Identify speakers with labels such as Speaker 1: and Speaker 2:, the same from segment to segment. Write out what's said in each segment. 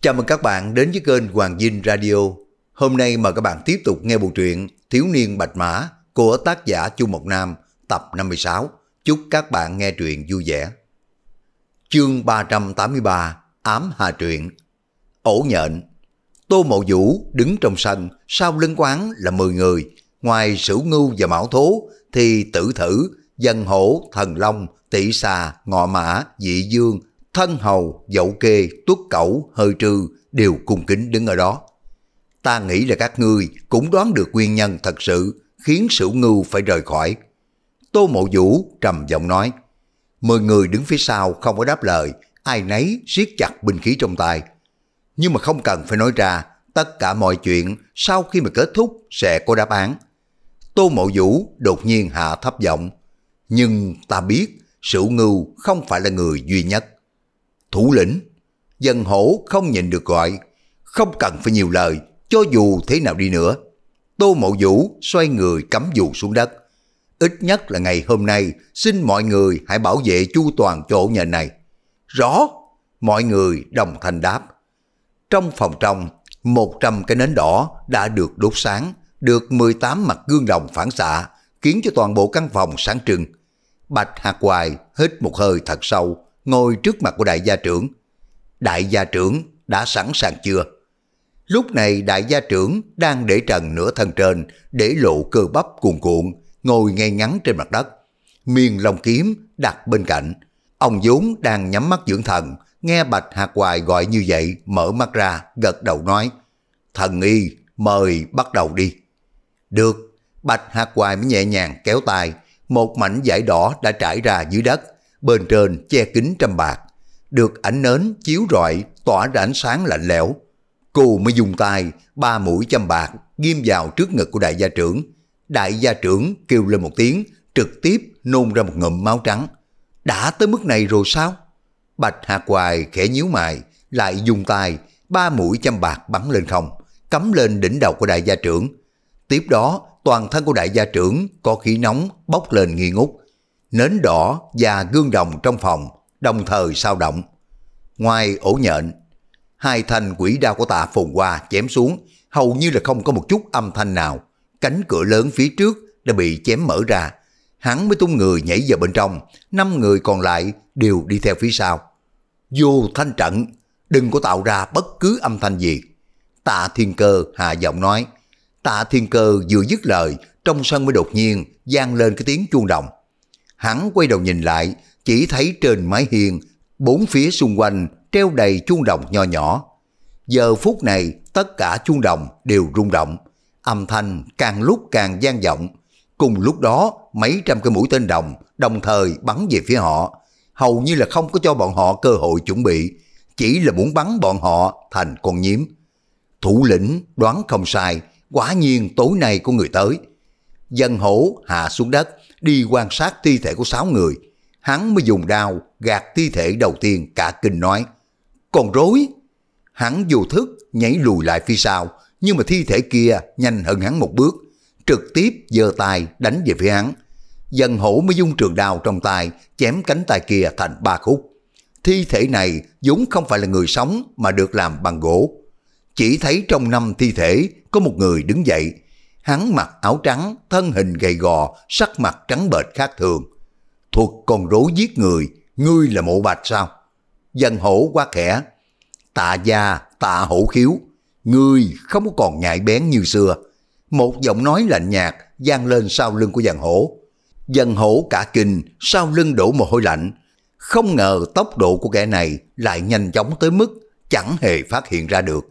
Speaker 1: Chào mừng các bạn đến với kênh Hoàng Dinh Radio. Hôm nay mời các bạn tiếp tục nghe bộ truyện Thiếu niên Bạch Mã của tác giả Chu Mộc Nam, tập 56. Chúc các bạn nghe truyện vui vẻ. Chương 383 Ám Hà Truyện Ổ nhện Tô mậu Vũ đứng trong sân, sau lưng quán là 10 người. Ngoài Sửu Ngưu và Mão Thố thì Tử Thử, Dân Hổ, Thần Long, Tỷ Xà, Ngọ Mã, Dị Dương thân hầu, dậu kê, tuất cẩu, hơi trư đều cung kính đứng ở đó. Ta nghĩ là các ngươi cũng đoán được nguyên nhân thật sự khiến Sửu Ngưu phải rời khỏi. Tô Mộ Vũ trầm giọng nói, mười người đứng phía sau không có đáp lời, ai nấy siết chặt binh khí trong tay. Nhưng mà không cần phải nói ra, tất cả mọi chuyện sau khi mà kết thúc sẽ có đáp án. Tô Mộ Vũ đột nhiên hạ thấp giọng, nhưng ta biết Sửu Ngưu không phải là người duy nhất. Thủ lĩnh, dân hổ không nhìn được gọi, không cần phải nhiều lời, cho dù thế nào đi nữa. Tô Mộ Vũ xoay người cắm dù xuống đất. Ít nhất là ngày hôm nay, xin mọi người hãy bảo vệ chu toàn chỗ nhà này. Rõ, mọi người đồng thanh đáp. Trong phòng trong, 100 cái nến đỏ đã được đốt sáng, được 18 mặt gương đồng phản xạ, khiến cho toàn bộ căn phòng sáng trưng. Bạch Hạc Hoài hít một hơi thật sâu, ngồi trước mặt của đại gia trưởng. Đại gia trưởng đã sẵn sàng chưa? Lúc này đại gia trưởng đang để trần nửa thân trên, để lộ cơ bắp cuồn cuộn, ngồi ngay ngắn trên mặt đất. Miên lòng kiếm đặt bên cạnh. Ông vốn đang nhắm mắt dưỡng thần, nghe Bạch Hạc Hoài gọi như vậy, mở mắt ra, gật đầu nói. Thần y, mời bắt đầu đi. Được, Bạch Hạc Hoài mới nhẹ nhàng kéo tay, một mảnh giải đỏ đã trải ra dưới đất, bên trên che kính trăm bạc, được ảnh nến chiếu rọi tỏa ra ánh sáng lạnh lẽo. Cô mới dùng tay, ba mũi trăm bạc ghim vào trước ngực của đại gia trưởng. Đại gia trưởng kêu lên một tiếng, trực tiếp nôn ra một ngụm máu trắng. Đã tới mức này rồi sao? Bạch Hạc Hoài khẽ nhíu mày, lại dùng tay, ba mũi trăm bạc bắn lên không, cắm lên đỉnh đầu của đại gia trưởng. Tiếp đó, toàn thân của đại gia trưởng có khí nóng bốc lên nghi ngút, nến đỏ và gương đồng trong phòng, đồng thời sao động. Ngoài ổ nhện, hai thanh quỷ đao của tạ Phùng hoa chém xuống, hầu như là không có một chút âm thanh nào. Cánh cửa lớn phía trước đã bị chém mở ra, hắn mới tung người nhảy vào bên trong, năm người còn lại đều đi theo phía sau. Vô thanh trận, đừng có tạo ra bất cứ âm thanh gì. Tạ Thiên Cơ hạ giọng nói. Tạ Thiên Cơ vừa dứt lời, trong sân mới đột nhiên vang lên cái tiếng chuông đồng. Hắn quay đầu nhìn lại, chỉ thấy trên mái hiên, bốn phía xung quanh treo đầy chuông đồng nho nhỏ. Giờ phút này, tất cả chuông đồng đều rung động. Âm thanh càng lúc càng gian vọng. Cùng lúc đó, mấy trăm cái mũi tên đồng đồng thời bắn về phía họ. Hầu như là không có cho bọn họ cơ hội chuẩn bị, chỉ là muốn bắn bọn họ thành con nhiếm. Thủ lĩnh đoán không sai, quả nhiên tối nay có người tới. Dân hổ hạ xuống đất, đi quan sát thi thể của sáu người. Hắn mới dùng đao gạt thi thể đầu tiên cả kinh nói. Còn rối! Hắn vô thức nhảy lùi lại phía sau, nhưng mà thi thể kia nhanh hơn hắn một bước, trực tiếp giơ tay đánh về phía hắn. Dần hổ mới dung trường đao trong tay, chém cánh tay kia thành ba khúc. Thi thể này vốn không phải là người sống mà được làm bằng gỗ. Chỉ thấy trong năm thi thể có một người đứng dậy, Hắn mặc áo trắng, thân hình gầy gò, sắc mặt trắng bệch khác thường. Thuật còn rối giết người, ngươi là mộ bạch sao? Dân hổ quá khẽ. Tạ gia, tạ hổ khiếu, ngươi không còn nhạy bén như xưa. Một giọng nói lạnh nhạt vang lên sau lưng của dân hổ. Dân hổ cả kinh, sau lưng đổ mồ hôi lạnh. Không ngờ tốc độ của kẻ này lại nhanh chóng tới mức chẳng hề phát hiện ra được.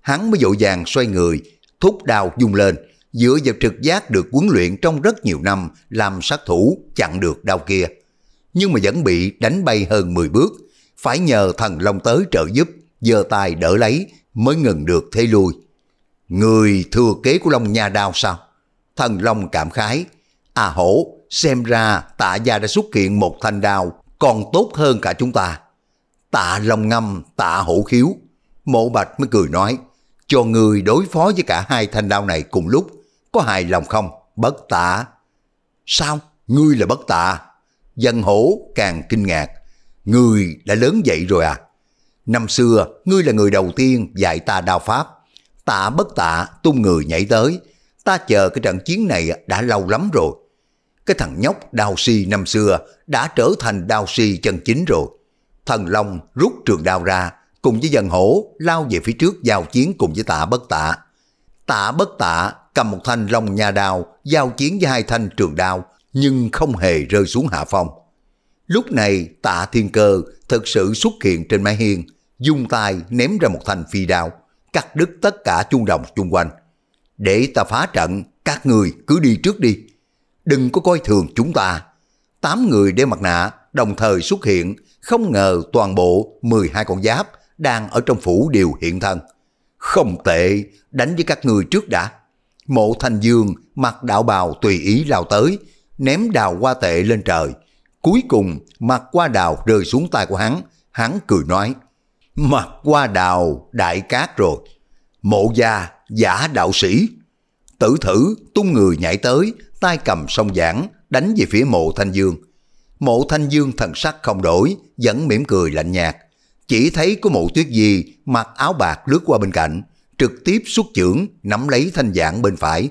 Speaker 1: Hắn mới dội vàng xoay người, thúc đao dung lên, dựa vào trực giác được huấn luyện trong rất nhiều năm làm sát thủ chặn được đau kia. Nhưng mà vẫn bị đánh bay hơn 10 bước, phải nhờ thần Long tới trợ giúp, giơ tay đỡ lấy mới ngừng được thế lui. Người thừa kế của Long Nha Đao sao? Thần Long cảm khái, à hổ, xem ra tạ gia đã xuất hiện một thanh đao còn tốt hơn cả chúng ta. Tạ Long ngâm, tạ hổ khiếu. Mộ Bạch mới cười nói, cho người đối phó với cả hai thanh đao này cùng lúc có hài lòng không? Bất tạ. Sao? Ngươi là bất tạ. Dân hổ càng kinh ngạc. Ngươi đã lớn dậy rồi à? Năm xưa, ngươi là người đầu tiên dạy ta đao pháp. Tạ bất tạ, tung người nhảy tới. Ta chờ cái trận chiến này đã lâu lắm rồi. Cái thằng nhóc đao si năm xưa đã trở thành đao si chân chính rồi. Thần Long rút trường đao ra, cùng với dân hổ lao về phía trước giao chiến cùng với tạ bất tạ. Tạ bất tạ cầm một thanh long nhà đào giao chiến với hai thanh trường đao nhưng không hề rơi xuống hạ phong. Lúc này tạ thiên cơ thực sự xuất hiện trên mái hiên, dung tay ném ra một thanh phi đao, cắt đứt tất cả chuông đồng chung quanh. Để ta phá trận, các người cứ đi trước đi. Đừng có coi thường chúng ta. Tám người đeo mặt nạ đồng thời xuất hiện, không ngờ toàn bộ 12 con giáp đang ở trong phủ đều hiện thân. Không tệ, đánh với các người trước đã mộ thành dương mặc đạo bào tùy ý lao tới, ném đào qua tệ lên trời. Cuối cùng mặt qua đào rơi xuống tay của hắn, hắn cười nói, mặt qua đào đại cát rồi, mộ gia giả đạo sĩ. Tử thử tung người nhảy tới, tay cầm song giảng, đánh về phía mộ thanh dương. Mộ thanh dương thần sắc không đổi, vẫn mỉm cười lạnh nhạt. Chỉ thấy có mộ tuyết gì mặc áo bạc lướt qua bên cạnh, trực tiếp xuất trưởng nắm lấy thanh giảng bên phải.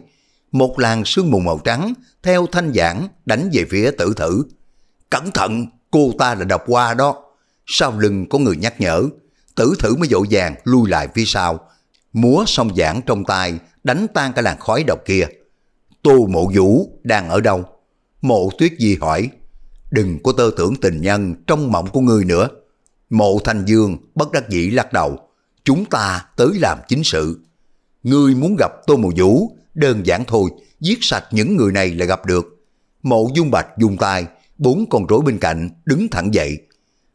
Speaker 1: Một làn sương mù màu trắng theo thanh giảng đánh về phía tử thử. Cẩn thận, cô ta đã đọc qua đó. Sau lưng có người nhắc nhở, tử thử mới dội vàng lui lại phía sau. Múa song giảng trong tay đánh tan cả làn khói độc kia. Tô mộ vũ đang ở đâu? Mộ tuyết di hỏi. Đừng có tơ tưởng tình nhân trong mộng của ngươi nữa. Mộ thanh dương bất đắc dĩ lắc đầu chúng ta tới làm chính sự. Ngươi muốn gặp Tô Mộ Vũ, đơn giản thôi, giết sạch những người này là gặp được. Mộ Dung Bạch dùng tay, bốn con rối bên cạnh đứng thẳng dậy.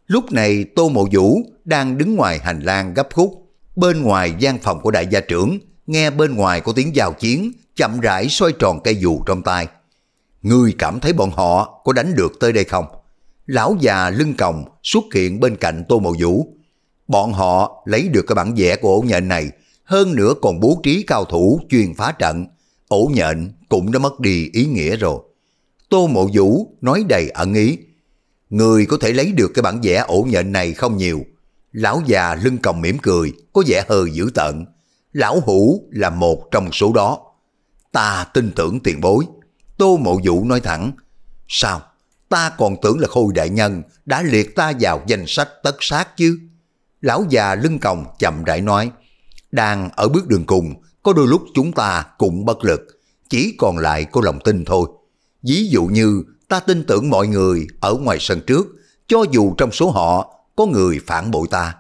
Speaker 1: Lúc này Tô Mộ Vũ đang đứng ngoài hành lang gấp khúc, bên ngoài gian phòng của đại gia trưởng, nghe bên ngoài có tiếng giao chiến, chậm rãi xoay tròn cây dù trong tay. Ngươi cảm thấy bọn họ có đánh được tới đây không? Lão già lưng còng xuất hiện bên cạnh Tô Mộ Vũ. Bọn họ lấy được cái bản vẽ của ổ nhện này, hơn nữa còn bố trí cao thủ chuyên phá trận. Ổ nhện cũng đã mất đi ý nghĩa rồi. Tô Mộ Vũ nói đầy ẩn ý. Người có thể lấy được cái bản vẽ ổ nhện này không nhiều. Lão già lưng còng mỉm cười, có vẻ hơi dữ tợn. Lão hủ là một trong số đó. Ta tin tưởng tiền bối. Tô Mộ Vũ nói thẳng. Sao? Ta còn tưởng là Khôi Đại Nhân đã liệt ta vào danh sách tất sát chứ lão già lưng còng chậm rãi nói, đang ở bước đường cùng, có đôi lúc chúng ta cũng bất lực, chỉ còn lại có lòng tin thôi. Ví dụ như ta tin tưởng mọi người ở ngoài sân trước, cho dù trong số họ có người phản bội ta.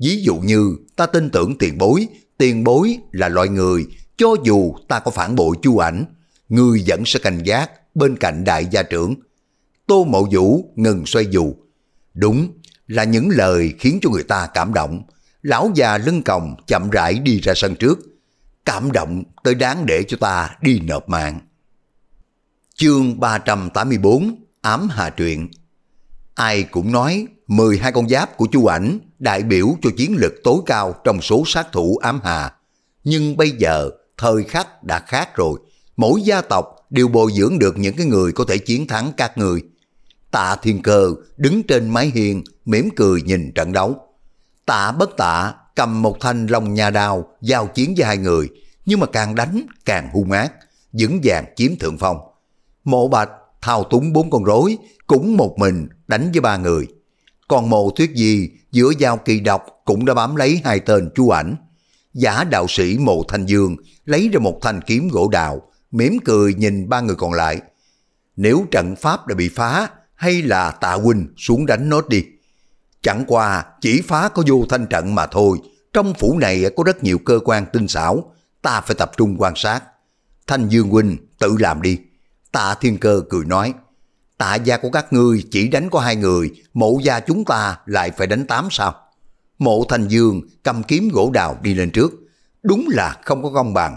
Speaker 1: Ví dụ như ta tin tưởng tiền bối, tiền bối là loại người, cho dù ta có phản bội chu ảnh, người vẫn sẽ cảnh giác bên cạnh đại gia trưởng. Tô Mậu Vũ ngừng xoay dù. Đúng, là những lời khiến cho người ta cảm động. Lão già lưng còng chậm rãi đi ra sân trước. Cảm động tới đáng để cho ta đi nộp mạng. Chương 384 Ám Hà Truyện Ai cũng nói 12 con giáp của chu ảnh đại biểu cho chiến lực tối cao trong số sát thủ ám hà. Nhưng bây giờ thời khắc đã khác rồi. Mỗi gia tộc đều bồi dưỡng được những cái người có thể chiến thắng các người. Tạ Thiên Cơ đứng trên mái hiên, mỉm cười nhìn trận đấu. Tạ bất tạ cầm một thanh long nhà đào giao chiến với hai người, nhưng mà càng đánh càng hung ác, vững vàng chiếm thượng phong. Mộ Bạch thao túng bốn con rối, cũng một mình đánh với ba người. Còn mộ Thuyết di giữa giao kỳ độc cũng đã bám lấy hai tên chú ảnh. Giả đạo sĩ mộ thanh dương lấy ra một thanh kiếm gỗ đào, mỉm cười nhìn ba người còn lại. Nếu trận pháp đã bị phá, hay là tạ huynh xuống đánh nó đi. Chẳng qua chỉ phá có vô thanh trận mà thôi, trong phủ này có rất nhiều cơ quan tinh xảo, ta phải tập trung quan sát. Thanh Dương huynh tự làm đi. Tạ Thiên Cơ cười nói, tạ gia của các ngươi chỉ đánh có hai người, mộ gia chúng ta lại phải đánh tám sao? Mộ Thanh Dương cầm kiếm gỗ đào đi lên trước, đúng là không có công bằng.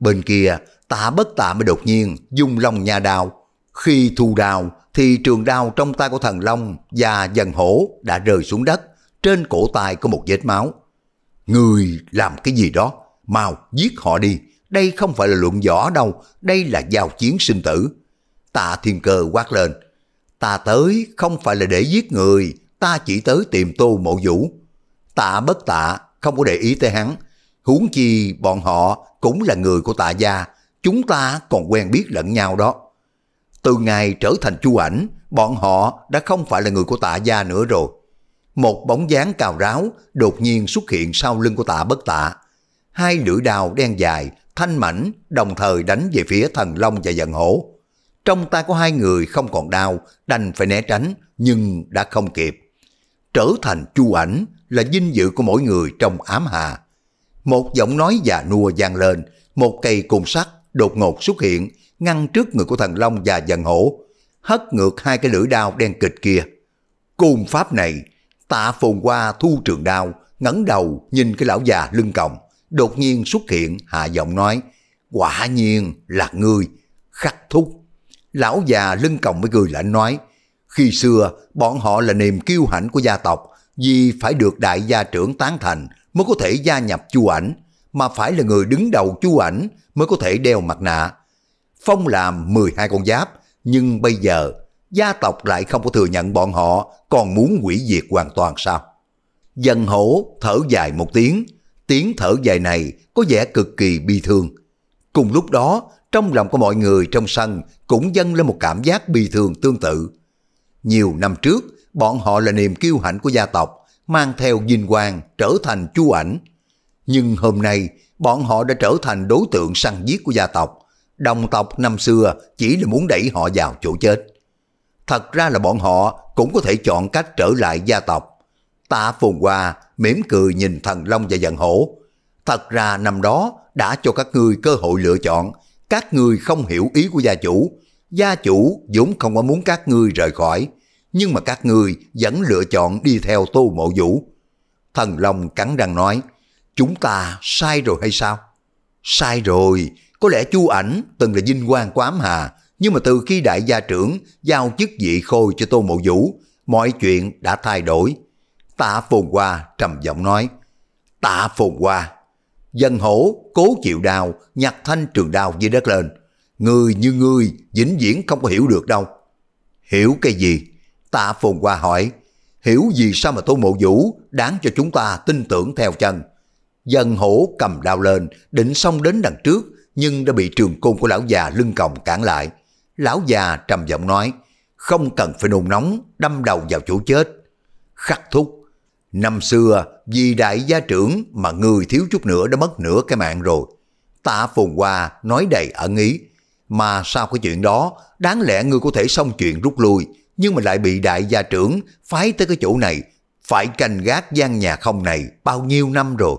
Speaker 1: Bên kia, tạ bất tạ mới đột nhiên dùng lòng nhà đào khi thu đào thì trường đao trong tay của thần Long và dần hổ đã rơi xuống đất, trên cổ tay có một vết máu. Người làm cái gì đó, mau giết họ đi, đây không phải là luận võ đâu, đây là giao chiến sinh tử. Tạ Thiên Cơ quát lên, ta tới không phải là để giết người, ta chỉ tới tìm tô mộ vũ. Tạ bất tạ, không có để ý tới hắn, huống chi bọn họ cũng là người của tạ gia, chúng ta còn quen biết lẫn nhau đó. Từ ngày trở thành chu ảnh, bọn họ đã không phải là người của tạ gia nữa rồi. Một bóng dáng cào ráo đột nhiên xuất hiện sau lưng của tạ bất tạ. Hai lưỡi đào đen dài, thanh mảnh, đồng thời đánh về phía thần long và dần hổ. Trong tay có hai người không còn đau, đành phải né tránh, nhưng đã không kịp. Trở thành chu ảnh là dinh dự của mỗi người trong ám hà. Một giọng nói già nua vang lên, một cây côn sắt đột ngột xuất hiện, ngăn trước người của thần long và dần hổ, hất ngược hai cái lưỡi đao đen kịch kia. cùng pháp này, tạ phồn qua thu trường đao, ngẩng đầu nhìn cái lão già lưng còng, đột nhiên xuất hiện hạ giọng nói, quả nhiên là ngươi, khắc thúc. Lão già lưng còng mới cười lạnh nói, khi xưa bọn họ là niềm kiêu hãnh của gia tộc, vì phải được đại gia trưởng tán thành mới có thể gia nhập chu ảnh, mà phải là người đứng đầu chu ảnh mới có thể đeo mặt nạ. Phong làm 12 con giáp, nhưng bây giờ gia tộc lại không có thừa nhận bọn họ còn muốn hủy diệt hoàn toàn sao? Dần hổ thở dài một tiếng, tiếng thở dài này có vẻ cực kỳ bi thương. Cùng lúc đó, trong lòng của mọi người trong sân cũng dâng lên một cảm giác bi thương tương tự. Nhiều năm trước, bọn họ là niềm kiêu hãnh của gia tộc, mang theo vinh quang trở thành chu ảnh. Nhưng hôm nay, bọn họ đã trở thành đối tượng săn giết của gia tộc. Đồng tộc năm xưa chỉ là muốn đẩy họ vào chỗ chết. Thật ra là bọn họ cũng có thể chọn cách trở lại gia tộc. Tạ phùng Hoa mỉm cười nhìn thần long và dần hổ. Thật ra năm đó đã cho các ngươi cơ hội lựa chọn. Các ngươi không hiểu ý của gia chủ. Gia chủ vốn không có muốn các ngươi rời khỏi. Nhưng mà các ngươi vẫn lựa chọn đi theo tô mộ vũ. Thần Long cắn răng nói, Chúng ta sai rồi hay sao? Sai rồi, có lẽ chu ảnh từng là vinh quang quám hà, nhưng mà từ khi đại gia trưởng giao chức vị khôi cho Tô Mộ Vũ, mọi chuyện đã thay đổi. Tạ Phồn Hoa trầm giọng nói, Tạ Phồn Hoa, dân hổ cố chịu đào, nhặt thanh trường đào dưới đất lên. Người như người vĩnh viễn không có hiểu được đâu. Hiểu cái gì? Tạ Phồn Hoa hỏi, hiểu gì? sao mà Tô Mộ Vũ đáng cho chúng ta tin tưởng theo chân. Dân hổ cầm đao lên, định xông đến đằng trước, nhưng đã bị trường côn của lão già lưng còng cản lại. Lão già trầm giọng nói, không cần phải nôn nóng, đâm đầu vào chỗ chết. Khắc thúc, năm xưa vì đại gia trưởng mà người thiếu chút nữa đã mất nửa cái mạng rồi. Tạ phùng hoa nói đầy ẩn ý, mà sao cái chuyện đó, đáng lẽ ngươi có thể xong chuyện rút lui, nhưng mà lại bị đại gia trưởng phái tới cái chỗ này, phải canh gác gian nhà không này bao nhiêu năm rồi.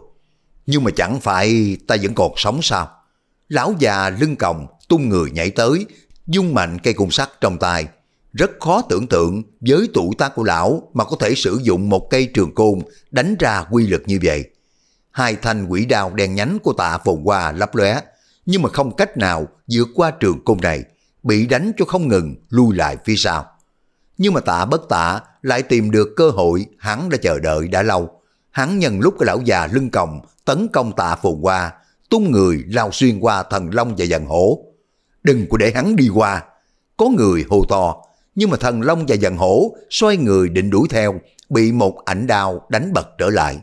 Speaker 1: Nhưng mà chẳng phải ta vẫn còn sống sao? Lão già lưng còng tung người nhảy tới, dung mạnh cây cung sắt trong tay. Rất khó tưởng tượng với tuổi ta của lão mà có thể sử dụng một cây trường côn đánh ra quy lực như vậy. Hai thanh quỷ đao đen nhánh của tạ phồn hoa lấp lóe, nhưng mà không cách nào vượt qua trường côn này, bị đánh cho không ngừng lui lại phía sau. Nhưng mà tạ bất tạ lại tìm được cơ hội hắn đã chờ đợi đã lâu Hắn nhận lúc cái lão già lưng còng tấn công tạ phù qua, tung người lao xuyên qua thần long và dần hổ. Đừng có để hắn đi qua. Có người hô to, nhưng mà thần long và dần hổ xoay người định đuổi theo, bị một ảnh đao đánh bật trở lại.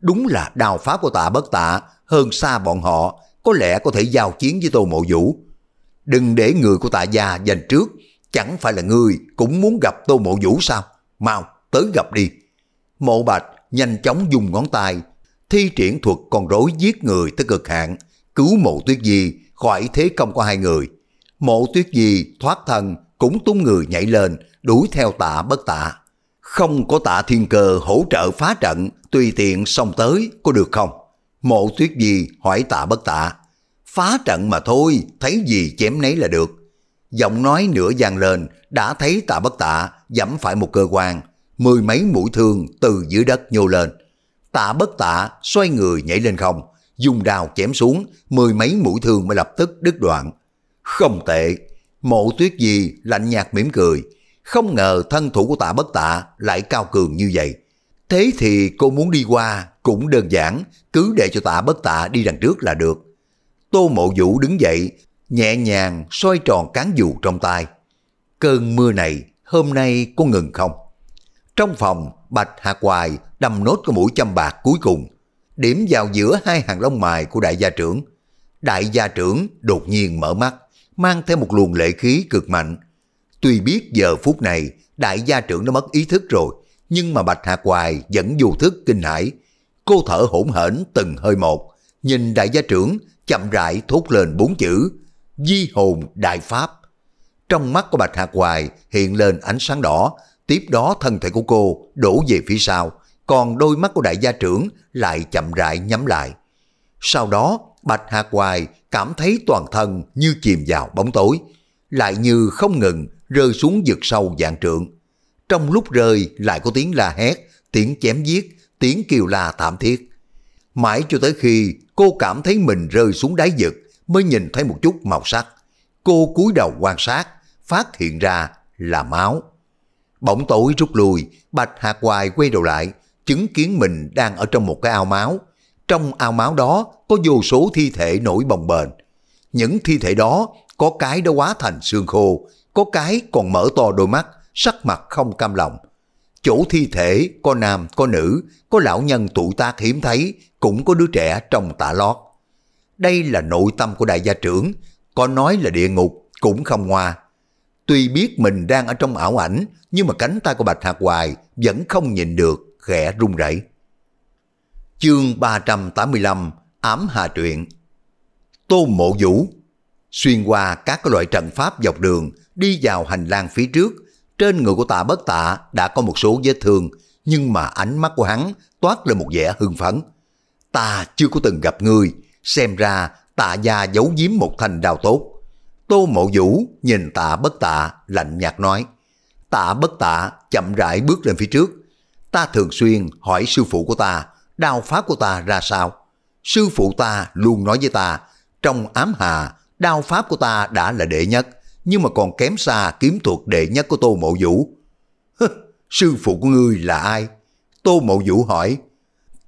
Speaker 1: Đúng là đao pháp của tạ bất tạ, hơn xa bọn họ, có lẽ có thể giao chiến với Tô Mộ Vũ. Đừng để người của tạ gia giành trước, chẳng phải là người cũng muốn gặp Tô Mộ Vũ sao? Mau, tới gặp đi. Mộ Bạch nhanh chóng dùng ngón tay, thi triển thuật con rối giết người tới cực hạn, cứu mộ tuyết di khỏi thế công của hai người. Mộ tuyết di thoát thân cũng tung người nhảy lên, đuổi theo tạ bất tạ. Không có tạ thiên cơ hỗ trợ phá trận, tùy tiện xong tới có được không? Mộ tuyết di hỏi tạ bất tạ. Phá trận mà thôi, thấy gì chém nấy là được. Giọng nói nửa gian lên, đã thấy tạ bất tạ, dẫm phải một cơ quan, mười mấy mũi thương từ dưới đất nhô lên. Tạ bất tạ, xoay người nhảy lên không, dùng đào chém xuống, mười mấy mũi thương mới lập tức đứt đoạn. Không tệ, mộ tuyết gì lạnh nhạt mỉm cười, không ngờ thân thủ của tạ bất tạ lại cao cường như vậy. Thế thì cô muốn đi qua cũng đơn giản, cứ để cho tạ bất tạ đi đằng trước là được. Tô mộ vũ đứng dậy, nhẹ nhàng xoay tròn cán dù trong tay. Cơn mưa này hôm nay có ngừng không? Trong phòng, Bạch Hạc Hoài đâm nốt cái mũi châm bạc cuối cùng, điểm vào giữa hai hàng lông mày của đại gia trưởng. Đại gia trưởng đột nhiên mở mắt, mang theo một luồng lệ khí cực mạnh. Tuy biết giờ phút này, đại gia trưởng đã mất ý thức rồi, nhưng mà Bạch Hạc Hoài vẫn vô thức kinh hãi. Cô thở hổn hển từng hơi một, nhìn đại gia trưởng chậm rãi thốt lên bốn chữ, di hồn đại pháp. Trong mắt của Bạch Hạc Hoài hiện lên ánh sáng đỏ, Tiếp đó thân thể của cô đổ về phía sau, còn đôi mắt của đại gia trưởng lại chậm rãi nhắm lại. Sau đó, Bạch Hạc Hoài cảm thấy toàn thân như chìm vào bóng tối, lại như không ngừng rơi xuống vực sâu dạng trượng. Trong lúc rơi lại có tiếng la hét, tiếng chém giết, tiếng kêu la thảm thiết. Mãi cho tới khi cô cảm thấy mình rơi xuống đáy vực mới nhìn thấy một chút màu sắc. Cô cúi đầu quan sát, phát hiện ra là máu. Bỗng tối rút lui, Bạch Hạc Hoài quay đầu lại, chứng kiến mình đang ở trong một cái ao máu. Trong ao máu đó có vô số thi thể nổi bồng bềnh. Những thi thể đó có cái đã quá thành xương khô, có cái còn mở to đôi mắt, sắc mặt không cam lòng. Chỗ thi thể có nam, có nữ, có lão nhân tụ tác hiếm thấy, cũng có đứa trẻ trong tả lót. Đây là nội tâm của đại gia trưởng, có nói là địa ngục cũng không ngoa. Tuy biết mình đang ở trong ảo ảnh, nhưng mà cánh tay của Bạch Hạc Hoài vẫn không nhìn được, khẽ run rẩy. Chương 385 Ám Hà Truyện Tô Mộ Vũ Xuyên qua các loại trận pháp dọc đường, đi vào hành lang phía trước, trên người của tạ bất tạ đã có một số vết thương, nhưng mà ánh mắt của hắn toát lên một vẻ hưng phấn. Ta chưa có từng gặp người, xem ra tạ gia giấu giếm một thành đào tốt. Tô Mộ Vũ nhìn tạ bất tạ, lạnh nhạt nói. Tạ bất tạ chậm rãi bước lên phía trước. Ta thường xuyên hỏi sư phụ của ta, đao pháp của ta ra sao? Sư phụ ta luôn nói với ta, trong ám hà, đao pháp của ta đã là đệ nhất, nhưng mà còn kém xa kiếm thuật đệ nhất của Tô Mộ Vũ. sư phụ của ngươi là ai? Tô Mộ Vũ hỏi.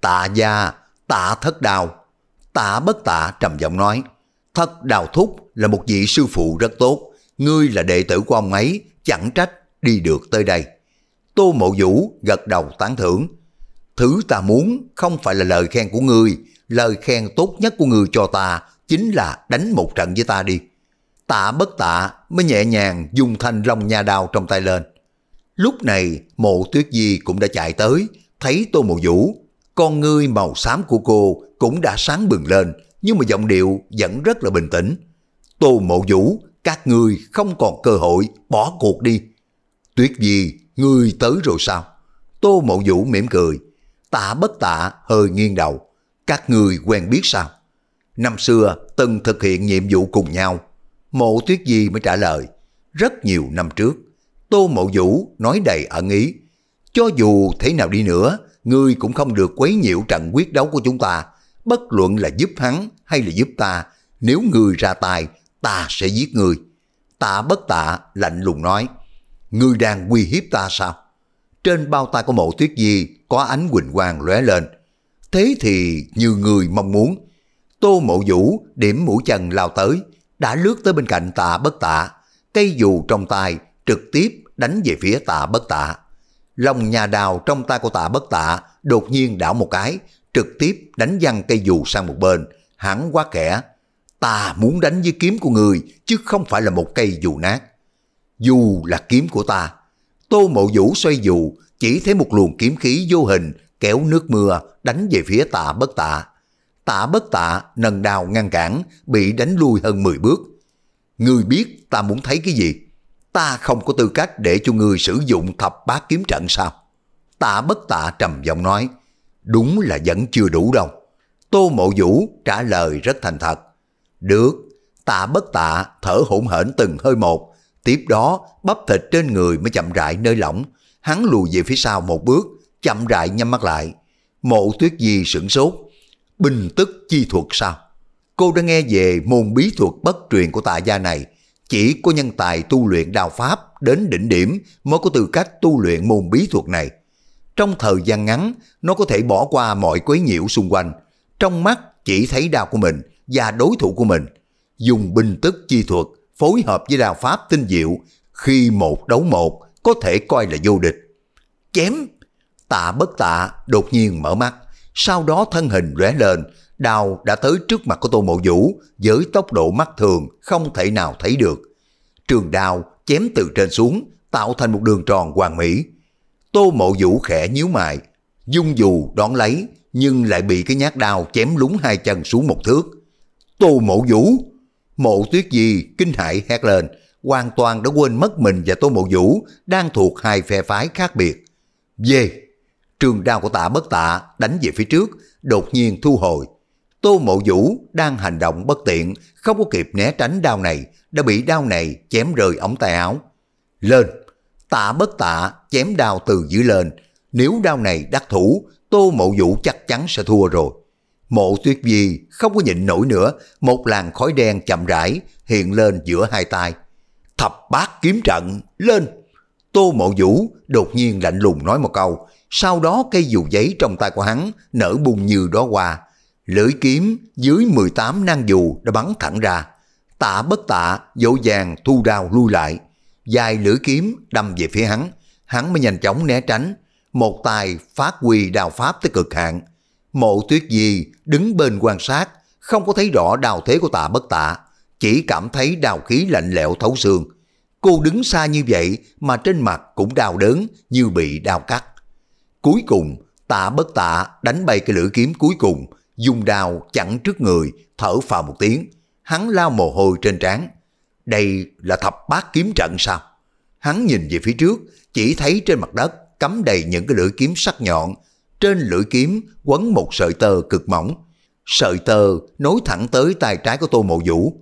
Speaker 1: Tạ gia, tạ thất đào. Tạ bất tạ trầm giọng nói. Thất Đào Thúc là một vị sư phụ rất tốt, ngươi là đệ tử của ông ấy, chẳng trách đi được tới đây. Tô Mộ Vũ gật đầu tán thưởng. Thứ ta muốn không phải là lời khen của ngươi, lời khen tốt nhất của ngươi cho ta chính là đánh một trận với ta đi. Tạ bất tạ mới nhẹ nhàng dùng thanh long nha đao trong tay lên. Lúc này mộ tuyết di cũng đã chạy tới, thấy Tô Mộ Vũ, con ngươi màu xám của cô cũng đã sáng bừng lên, nhưng mà giọng điệu vẫn rất là bình tĩnh. Tô Mộ Vũ, các ngươi không còn cơ hội, bỏ cuộc đi. Tuyết Di, ngươi tới rồi sao? Tô Mộ Vũ mỉm cười, tạ bất tạ hơi nghiêng đầu. Các ngươi quen biết sao? Năm xưa từng thực hiện nhiệm vụ cùng nhau. Mộ Tuyết Di mới trả lời, rất nhiều năm trước. Tô Mộ Vũ nói đầy ẩn ý, cho dù thế nào đi nữa, ngươi cũng không được quấy nhiễu trận quyết đấu của chúng ta bất luận là giúp hắn hay là giúp ta, nếu người ra tay, ta sẽ giết người. Tạ bất tạ lạnh lùng nói, ngươi đang uy hiếp ta sao? Trên bao tay của mộ tuyết di có ánh quỳnh quang lóe lên. Thế thì như người mong muốn, tô mộ vũ điểm mũi chân lao tới, đã lướt tới bên cạnh tạ bất tạ, cây dù trong tay trực tiếp đánh về phía tạ bất tạ. Lòng nhà đào trong tay của tạ bất tạ đột nhiên đảo một cái, trực tiếp đánh văng cây dù sang một bên, hắn quá kẻ. Ta muốn đánh với kiếm của người, chứ không phải là một cây dù nát. Dù là kiếm của ta. Tô mộ vũ xoay dù, chỉ thấy một luồng kiếm khí vô hình, kéo nước mưa, đánh về phía tạ bất tạ. Tạ bất tạ, nâng đào ngăn cản, bị đánh lui hơn 10 bước. người biết ta muốn thấy cái gì? Ta không có tư cách để cho người sử dụng thập bát kiếm trận sao? Tạ bất tạ trầm giọng nói, đúng là vẫn chưa đủ đâu. Tô Mộ Vũ trả lời rất thành thật. Được, tạ bất tạ thở hổn hển từng hơi một, tiếp đó bắp thịt trên người mới chậm rãi nơi lỏng, hắn lùi về phía sau một bước, chậm rãi nhắm mắt lại. Mộ tuyết gì sửng sốt, bình tức chi thuật sao? Cô đã nghe về môn bí thuật bất truyền của tạ gia này, chỉ có nhân tài tu luyện đào pháp đến đỉnh điểm mới có tư cách tu luyện môn bí thuật này. Trong thời gian ngắn, nó có thể bỏ qua mọi quấy nhiễu xung quanh. Trong mắt chỉ thấy đao của mình và đối thủ của mình. Dùng binh tức chi thuật phối hợp với đao pháp tinh diệu khi một đấu một có thể coi là vô địch. Chém! Tạ bất tạ đột nhiên mở mắt. Sau đó thân hình rẽ lên, đao đã tới trước mặt của Tô Mộ Vũ với tốc độ mắt thường không thể nào thấy được. Trường đao chém từ trên xuống tạo thành một đường tròn hoàn mỹ. Tô Mộ Vũ khẽ nhíu mày, dung dù đón lấy nhưng lại bị cái nhát đao chém lúng hai chân xuống một thước. Tô Mộ Vũ, Mộ Tuyết Di kinh hãi hét lên, hoàn toàn đã quên mất mình và Tô Mộ Vũ đang thuộc hai phe phái khác biệt. Dê, trường đao của tạ bất tạ đánh về phía trước, đột nhiên thu hồi. Tô Mộ Vũ đang hành động bất tiện, không có kịp né tránh đao này, đã bị đao này chém rời ống tay áo. Lên, Tạ bất tạ chém đao từ dưới lên. Nếu đao này đắc thủ, Tô Mộ Vũ chắc chắn sẽ thua rồi. Mộ tuyết di không có nhịn nổi nữa, một làn khói đen chậm rãi hiện lên giữa hai tay. Thập bát kiếm trận, lên! Tô Mộ Vũ đột nhiên lạnh lùng nói một câu, sau đó cây dù giấy trong tay của hắn nở bung như đó qua. Lưỡi kiếm dưới 18 nang dù đã bắn thẳng ra. Tạ bất tạ, dỗ dàng thu đao lui lại dài lưỡi kiếm đâm về phía hắn, hắn mới nhanh chóng né tránh, một tài phát quy đào pháp tới cực hạn. Mộ tuyết di đứng bên quan sát, không có thấy rõ đào thế của tạ bất tạ, chỉ cảm thấy đào khí lạnh lẽo thấu xương. Cô đứng xa như vậy mà trên mặt cũng đau đớn như bị đau cắt. Cuối cùng, tạ bất tạ đánh bay cái lưỡi kiếm cuối cùng, dùng đào chặn trước người, thở phào một tiếng. Hắn lao mồ hôi trên trán, đây là thập bát kiếm trận sao? Hắn nhìn về phía trước, chỉ thấy trên mặt đất cắm đầy những cái lưỡi kiếm sắc nhọn. Trên lưỡi kiếm quấn một sợi tơ cực mỏng. Sợi tơ nối thẳng tới tay trái của Tô Mộ Vũ.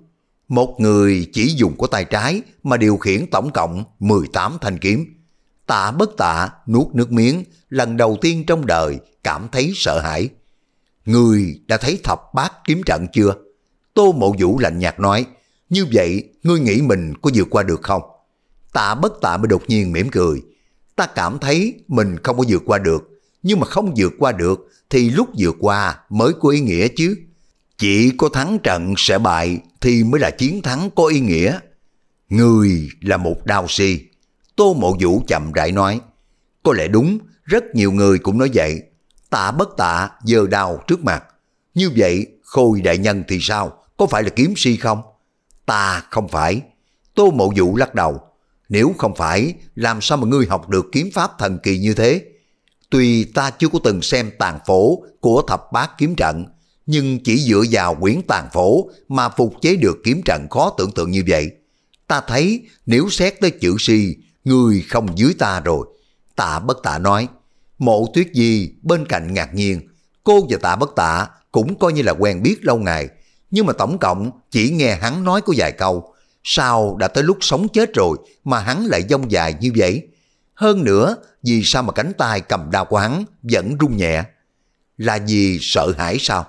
Speaker 1: Một người chỉ dùng của tay trái mà điều khiển tổng cộng 18 thanh kiếm. Tạ bất tạ, nuốt nước miếng, lần đầu tiên trong đời cảm thấy sợ hãi. Người đã thấy thập bát kiếm trận chưa? Tô Mộ Vũ lạnh nhạt nói, như vậy, ngươi nghĩ mình có vượt qua được không? Tạ bất tạ mới đột nhiên mỉm cười. Ta cảm thấy mình không có vượt qua được, nhưng mà không vượt qua được thì lúc vượt qua mới có ý nghĩa chứ. Chỉ có thắng trận sẽ bại thì mới là chiến thắng có ý nghĩa. Người là một đao si. Tô Mộ Vũ chậm rãi nói. Có lẽ đúng, rất nhiều người cũng nói vậy. Tạ bất tạ, giờ đao trước mặt. Như vậy, Khôi Đại Nhân thì sao? Có phải là kiếm si không? Ta không phải. Tô Mộ Dụ lắc đầu. Nếu không phải, làm sao mà ngươi học được kiếm pháp thần kỳ như thế? Tuy ta chưa có từng xem tàn phổ của thập bát kiếm trận, nhưng chỉ dựa vào quyển tàn phổ mà phục chế được kiếm trận khó tưởng tượng như vậy. Ta thấy nếu xét tới chữ si, người không dưới ta rồi. Tạ bất tạ nói, mộ tuyết di bên cạnh ngạc nhiên, cô và tạ bất tạ cũng coi như là quen biết lâu ngày, nhưng mà tổng cộng chỉ nghe hắn nói có vài câu. Sao đã tới lúc sống chết rồi mà hắn lại dông dài như vậy? Hơn nữa, vì sao mà cánh tay cầm đao của hắn vẫn rung nhẹ? Là vì sợ hãi sao?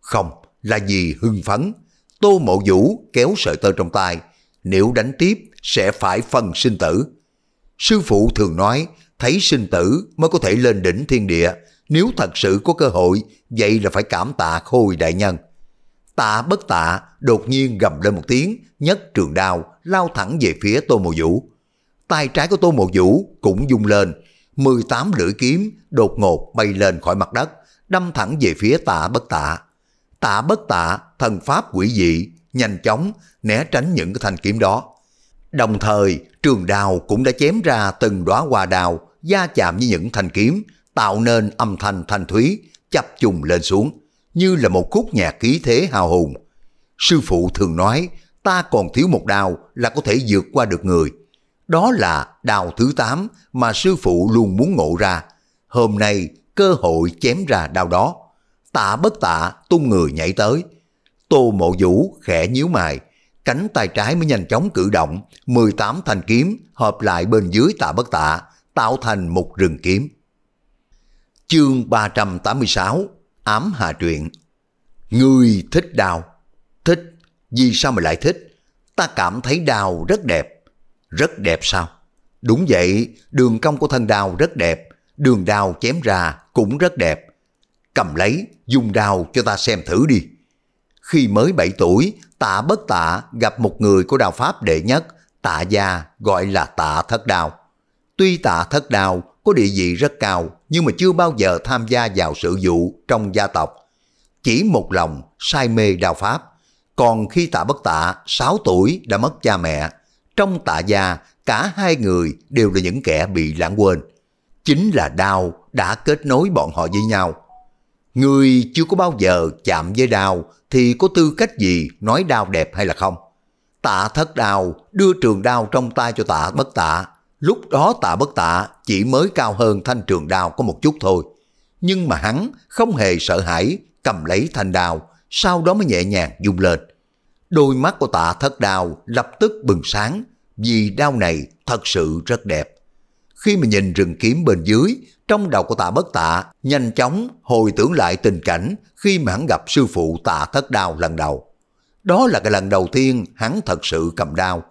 Speaker 1: Không, là vì hưng phấn. Tô Mộ Vũ kéo sợi tơ trong tay, nếu đánh tiếp sẽ phải phân sinh tử. Sư phụ thường nói, thấy sinh tử mới có thể lên đỉnh thiên địa, nếu thật sự có cơ hội, vậy là phải cảm tạ khôi đại nhân. Tạ bất tạ đột nhiên gầm lên một tiếng, nhấc trường đao lao thẳng về phía Tô Mộ Vũ. Tay trái của Tô Mộ Vũ cũng dung lên, 18 lưỡi kiếm đột ngột bay lên khỏi mặt đất, đâm thẳng về phía tạ bất tạ. Tạ bất tạ, thần pháp quỷ dị, nhanh chóng né tránh những cái thanh kiếm đó. Đồng thời, trường đào cũng đã chém ra từng đóa hoa đào, gia chạm với những thanh kiếm, tạo nên âm thanh thanh thúy, chập trùng lên xuống như là một khúc nhạc khí thế hào hùng. Sư phụ thường nói, ta còn thiếu một đao là có thể vượt qua được người. Đó là đao thứ 8 mà sư phụ luôn muốn ngộ ra. Hôm nay cơ hội chém ra đao đó. Tạ bất tạ tung người nhảy tới. Tô mộ vũ khẽ nhíu mày, cánh tay trái mới nhanh chóng cử động, 18 thanh kiếm hợp lại bên dưới tạ bất tạ, tạo thành một rừng kiếm. Chương 386 ám Hà truyện. người thích đào. Thích, vì sao mà lại thích? Ta cảm thấy đào rất đẹp. Rất đẹp sao? Đúng vậy, đường cong của thân đào rất đẹp. Đường đào chém ra cũng rất đẹp. Cầm lấy, dùng đào cho ta xem thử đi. Khi mới 7 tuổi, tạ bất tạ gặp một người của đào Pháp đệ nhất, tạ gia gọi là tạ thất đào. Tuy tạ thất đào có địa vị rất cao nhưng mà chưa bao giờ tham gia vào sự vụ trong gia tộc. Chỉ một lòng say mê đao pháp. Còn khi tạ bất tạ 6 tuổi đã mất cha mẹ, trong tạ gia cả hai người đều là những kẻ bị lãng quên. Chính là đao đã kết nối bọn họ với nhau. Người chưa có bao giờ chạm với đao thì có tư cách gì nói đao đẹp hay là không? Tạ thất đao đưa trường đao trong tay cho tạ bất tạ Lúc đó tạ bất tạ chỉ mới cao hơn thanh trường đao có một chút thôi. Nhưng mà hắn không hề sợ hãi, cầm lấy thanh đao, sau đó mới nhẹ nhàng dùng lên. Đôi mắt của tạ thất đao lập tức bừng sáng, vì đao này thật sự rất đẹp. Khi mà nhìn rừng kiếm bên dưới, trong đầu của tạ bất tạ nhanh chóng hồi tưởng lại tình cảnh khi mà hắn gặp sư phụ tạ thất đao lần đầu. Đó là cái lần đầu tiên hắn thật sự cầm đao,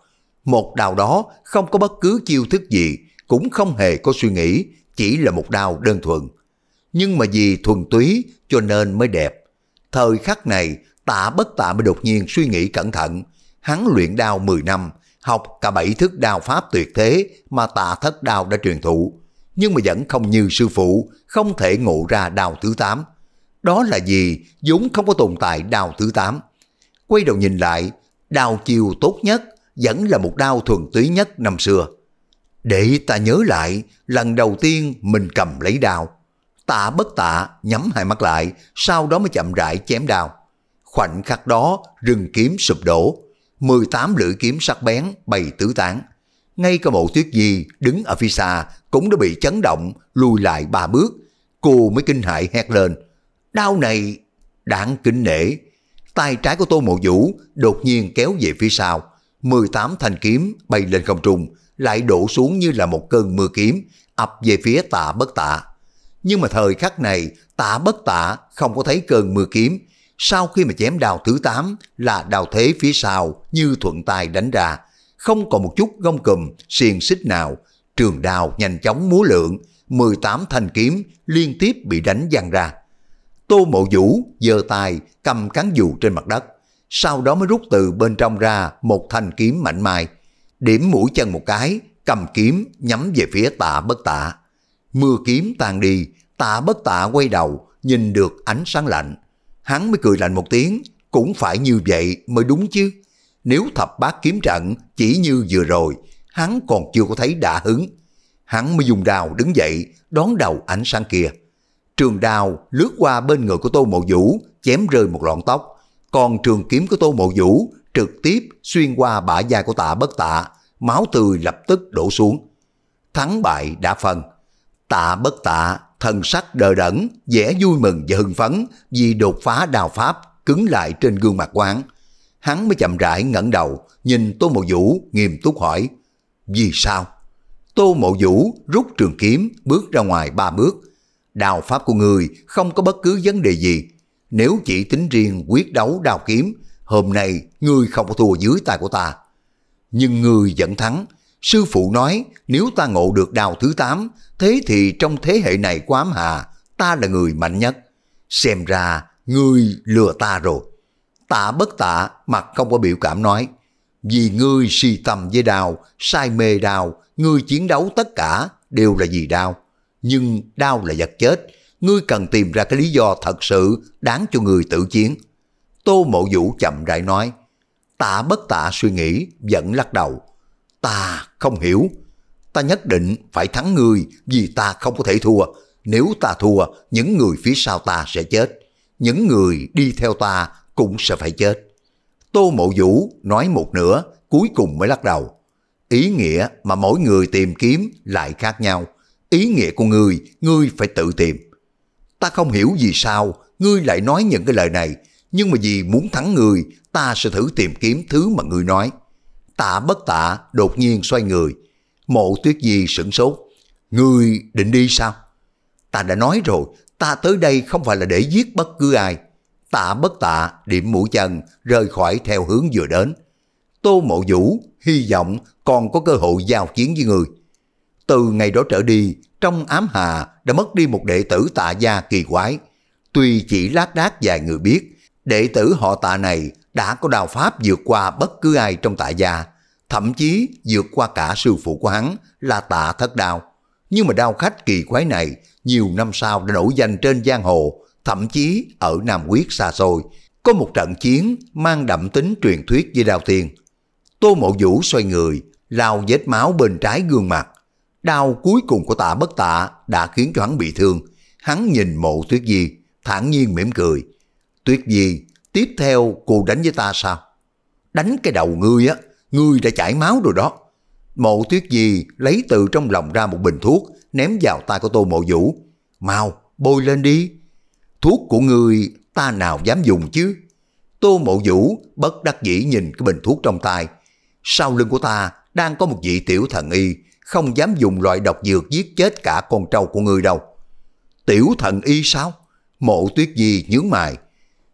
Speaker 1: một đào đó không có bất cứ chiêu thức gì, cũng không hề có suy nghĩ, chỉ là một đào đơn thuần. Nhưng mà vì thuần túy cho nên mới đẹp. Thời khắc này, tạ bất tạ mới đột nhiên suy nghĩ cẩn thận. Hắn luyện đào 10 năm, học cả bảy thức đào pháp tuyệt thế mà tạ thất đào đã truyền thụ. Nhưng mà vẫn không như sư phụ, không thể ngộ ra đào thứ 8. Đó là gì? vốn không có tồn tại đào thứ 8. Quay đầu nhìn lại, đào chiều tốt nhất vẫn là một đao thuần túy nhất năm xưa. Để ta nhớ lại, lần đầu tiên mình cầm lấy đao. Tạ bất tạ nhắm hai mắt lại, sau đó mới chậm rãi chém đao. Khoảnh khắc đó, rừng kiếm sụp đổ. 18 lưỡi kiếm sắc bén bay tứ tán. Ngay cả bộ tuyết di đứng ở phía xa cũng đã bị chấn động, lùi lại ba bước. Cô mới kinh hãi hét lên. Đau này, đáng kinh nể. Tay trái của Tô Mộ Vũ đột nhiên kéo về phía sau 18 thanh kiếm bay lên không trung, lại đổ xuống như là một cơn mưa kiếm, ập về phía tạ bất tạ. Nhưng mà thời khắc này, tạ bất tạ không có thấy cơn mưa kiếm. Sau khi mà chém đào thứ 8 là đào thế phía sau như thuận tay đánh ra, không còn một chút gông cùm, xiềng xích nào. Trường đào nhanh chóng múa lượng, 18 thanh kiếm liên tiếp bị đánh văng ra. Tô Mộ Vũ giơ tay cầm cán dù trên mặt đất sau đó mới rút từ bên trong ra một thanh kiếm mạnh mai, điểm mũi chân một cái, cầm kiếm nhắm về phía tạ bất tạ. Mưa kiếm tan đi, tạ bất tạ quay đầu, nhìn được ánh sáng lạnh. Hắn mới cười lạnh một tiếng, cũng phải như vậy mới đúng chứ. Nếu thập bát kiếm trận chỉ như vừa rồi, hắn còn chưa có thấy đã hứng. Hắn mới dùng đào đứng dậy, đón đầu ánh sáng kia. Trường đào lướt qua bên người của Tô Mộ Vũ, chém rơi một lọn tóc, còn trường kiếm của Tô Mộ Vũ trực tiếp xuyên qua bả vai của tạ bất tạ, máu tươi lập tức đổ xuống. Thắng bại đã phân. Tạ bất tạ, thần sắc đờ đẫn, vẻ vui mừng và hưng phấn vì đột phá đào pháp cứng lại trên gương mặt quán. Hắn mới chậm rãi ngẩng đầu, nhìn Tô Mộ Vũ nghiêm túc hỏi, vì sao? Tô Mộ Vũ rút trường kiếm bước ra ngoài ba bước. Đào pháp của người không có bất cứ vấn đề gì, nếu chỉ tính riêng quyết đấu đào kiếm, hôm nay ngươi không có thua dưới tay của ta. Nhưng ngươi vẫn thắng. Sư phụ nói nếu ta ngộ được đào thứ 8, thế thì trong thế hệ này của ám hà, ta là người mạnh nhất. Xem ra ngươi lừa ta rồi. Tạ bất tạ mặt không có biểu cảm nói. Vì ngươi si tầm với đào, sai mê đào, ngươi chiến đấu tất cả đều là vì đào Nhưng đau là vật chết, ngươi cần tìm ra cái lý do thật sự đáng cho người tự chiến. Tô Mộ Vũ chậm rãi nói, tạ bất tạ suy nghĩ, vẫn lắc đầu. Ta không hiểu, ta nhất định phải thắng ngươi vì ta không có thể thua. Nếu ta thua, những người phía sau ta sẽ chết. Những người đi theo ta cũng sẽ phải chết. Tô Mộ Vũ nói một nửa, cuối cùng mới lắc đầu. Ý nghĩa mà mỗi người tìm kiếm lại khác nhau. Ý nghĩa của người, ngươi phải tự tìm ta không hiểu vì sao ngươi lại nói những cái lời này, nhưng mà vì muốn thắng người, ta sẽ thử tìm kiếm thứ mà ngươi nói. Tạ bất tạ đột nhiên xoay người. Mộ tuyết di sửng sốt. Ngươi định đi sao? Ta đã nói rồi, ta tới đây không phải là để giết bất cứ ai. Tạ bất tạ điểm mũi chân rời khỏi theo hướng vừa đến. Tô mộ vũ hy vọng còn có cơ hội giao chiến với người. Từ ngày đó trở đi, trong ám hà đã mất đi một đệ tử tạ gia kỳ quái. Tuy chỉ lát đác vài người biết, đệ tử họ tạ này đã có đào pháp vượt qua bất cứ ai trong tạ gia, thậm chí vượt qua cả sư phụ của hắn là tạ thất đao. Nhưng mà đao khách kỳ quái này nhiều năm sau đã nổi danh trên giang hồ, thậm chí ở Nam Quyết xa xôi, có một trận chiến mang đậm tính truyền thuyết với đao thiên. Tô Mộ Vũ xoay người, lao vết máu bên trái gương mặt, Đau cuối cùng của tạ bất tạ đã khiến cho hắn bị thương. Hắn nhìn mộ tuyết di, thản nhiên mỉm cười. Tuyết di, tiếp theo cô đánh với ta sao? Đánh cái đầu ngươi á, ngươi đã chảy máu rồi đó. Mộ tuyết di lấy từ trong lòng ra một bình thuốc, ném vào tay của tô mộ vũ. Mau, bôi lên đi. Thuốc của ngươi ta nào dám dùng chứ? Tô mộ vũ bất đắc dĩ nhìn cái bình thuốc trong tay. Sau lưng của ta đang có một vị tiểu thần y không dám dùng loại độc dược giết chết cả con trâu của người đâu. Tiểu thần y sao? Mộ tuyết di nhướng mày.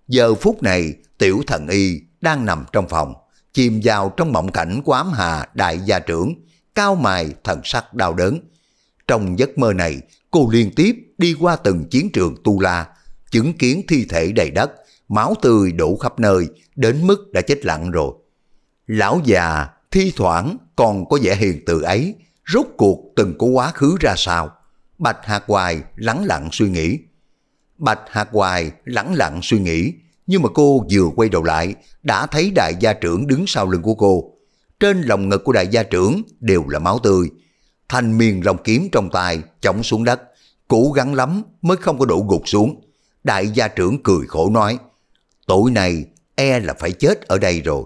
Speaker 1: Giờ phút này, tiểu thần y đang nằm trong phòng, chìm vào trong mộng cảnh của ám hà đại gia trưởng, cao mài thần sắc đau đớn. Trong giấc mơ này, cô liên tiếp đi qua từng chiến trường Tu La, chứng kiến thi thể đầy đất, máu tươi đổ khắp nơi, đến mức đã chết lặng rồi. Lão già thi thoảng còn có vẻ hiền từ ấy, rốt cuộc từng có quá khứ ra sao? Bạch Hạc Hoài lắng lặng suy nghĩ. Bạch Hạc Hoài lắng lặng suy nghĩ, nhưng mà cô vừa quay đầu lại, đã thấy đại gia trưởng đứng sau lưng của cô. Trên lòng ngực của đại gia trưởng đều là máu tươi. Thành miền lòng kiếm trong tay, chống xuống đất. Cố gắng lắm mới không có đổ gục xuống. Đại gia trưởng cười khổ nói, tối nay e là phải chết ở đây rồi.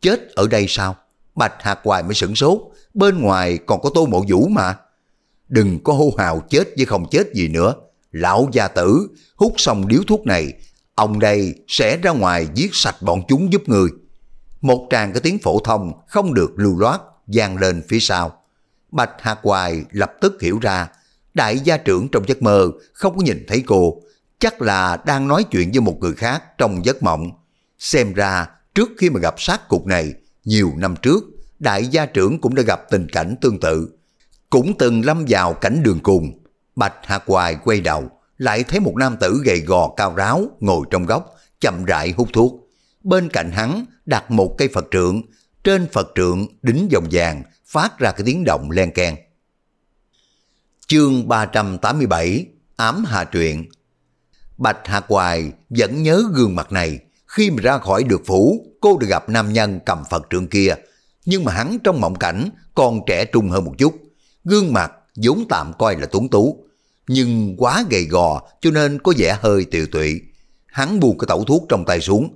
Speaker 1: Chết ở đây sao? Bạch Hạc Hoài mới sửng sốt, bên ngoài còn có Tô Mộ Vũ mà. Đừng có hô hào chết với không chết gì nữa. Lão gia tử, hút xong điếu thuốc này, ông đây sẽ ra ngoài giết sạch bọn chúng giúp người. Một tràng cái tiếng phổ thông không được lưu loát vang lên phía sau. Bạch Hạc Hoài lập tức hiểu ra, đại gia trưởng trong giấc mơ không có nhìn thấy cô, chắc là đang nói chuyện với một người khác trong giấc mộng. Xem ra, trước khi mà gặp sát cục này, nhiều năm trước, đại gia trưởng cũng đã gặp tình cảnh tương tự. Cũng từng lâm vào cảnh đường cùng. Bạch Hạc Hoài quay đầu, lại thấy một nam tử gầy gò cao ráo ngồi trong góc, chậm rãi hút thuốc. Bên cạnh hắn đặt một cây Phật trượng, trên Phật trượng đính dòng vàng, phát ra cái tiếng động len keng. Chương 387 Ám Hà Truyện Bạch Hạc Hoài vẫn nhớ gương mặt này, khi mà ra khỏi được phủ, cô được gặp nam nhân cầm Phật trượng kia. Nhưng mà hắn trong mộng cảnh còn trẻ trung hơn một chút. Gương mặt vốn tạm coi là tuấn tú. Nhưng quá gầy gò cho nên có vẻ hơi tiều tụy. Hắn buông cái tẩu thuốc trong tay xuống.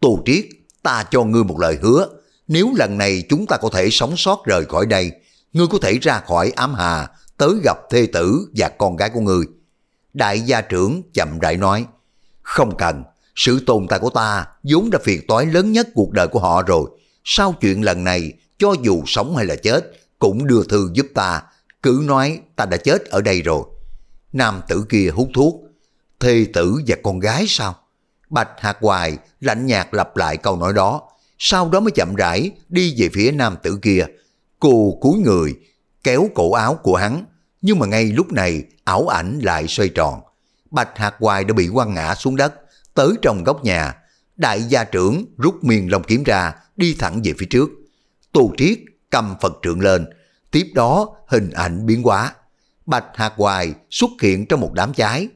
Speaker 1: Tô Triết, ta cho ngươi một lời hứa. Nếu lần này chúng ta có thể sống sót rời khỏi đây, ngươi có thể ra khỏi ám hà, tới gặp thê tử và con gái của ngươi. Đại gia trưởng chậm rãi nói, không cần, sự tồn tại của ta vốn đã phiền toái lớn nhất cuộc đời của họ rồi. Sau chuyện lần này, cho dù sống hay là chết, cũng đưa thư giúp ta. Cứ nói ta đã chết ở đây rồi. Nam tử kia hút thuốc. Thê tử và con gái sao? Bạch Hạc Hoài lạnh nhạt lặp lại câu nói đó. Sau đó mới chậm rãi đi về phía nam tử kia. Cô cúi người, kéo cổ áo của hắn. Nhưng mà ngay lúc này, ảo ảnh lại xoay tròn. Bạch Hạc Hoài đã bị quăng ngã xuống đất tới trong góc nhà. Đại gia trưởng rút miền long kiếm ra, đi thẳng về phía trước. Tô Triết cầm Phật trượng lên, tiếp đó hình ảnh biến hóa. Bạch hạt hoài xuất hiện trong một đám cháy.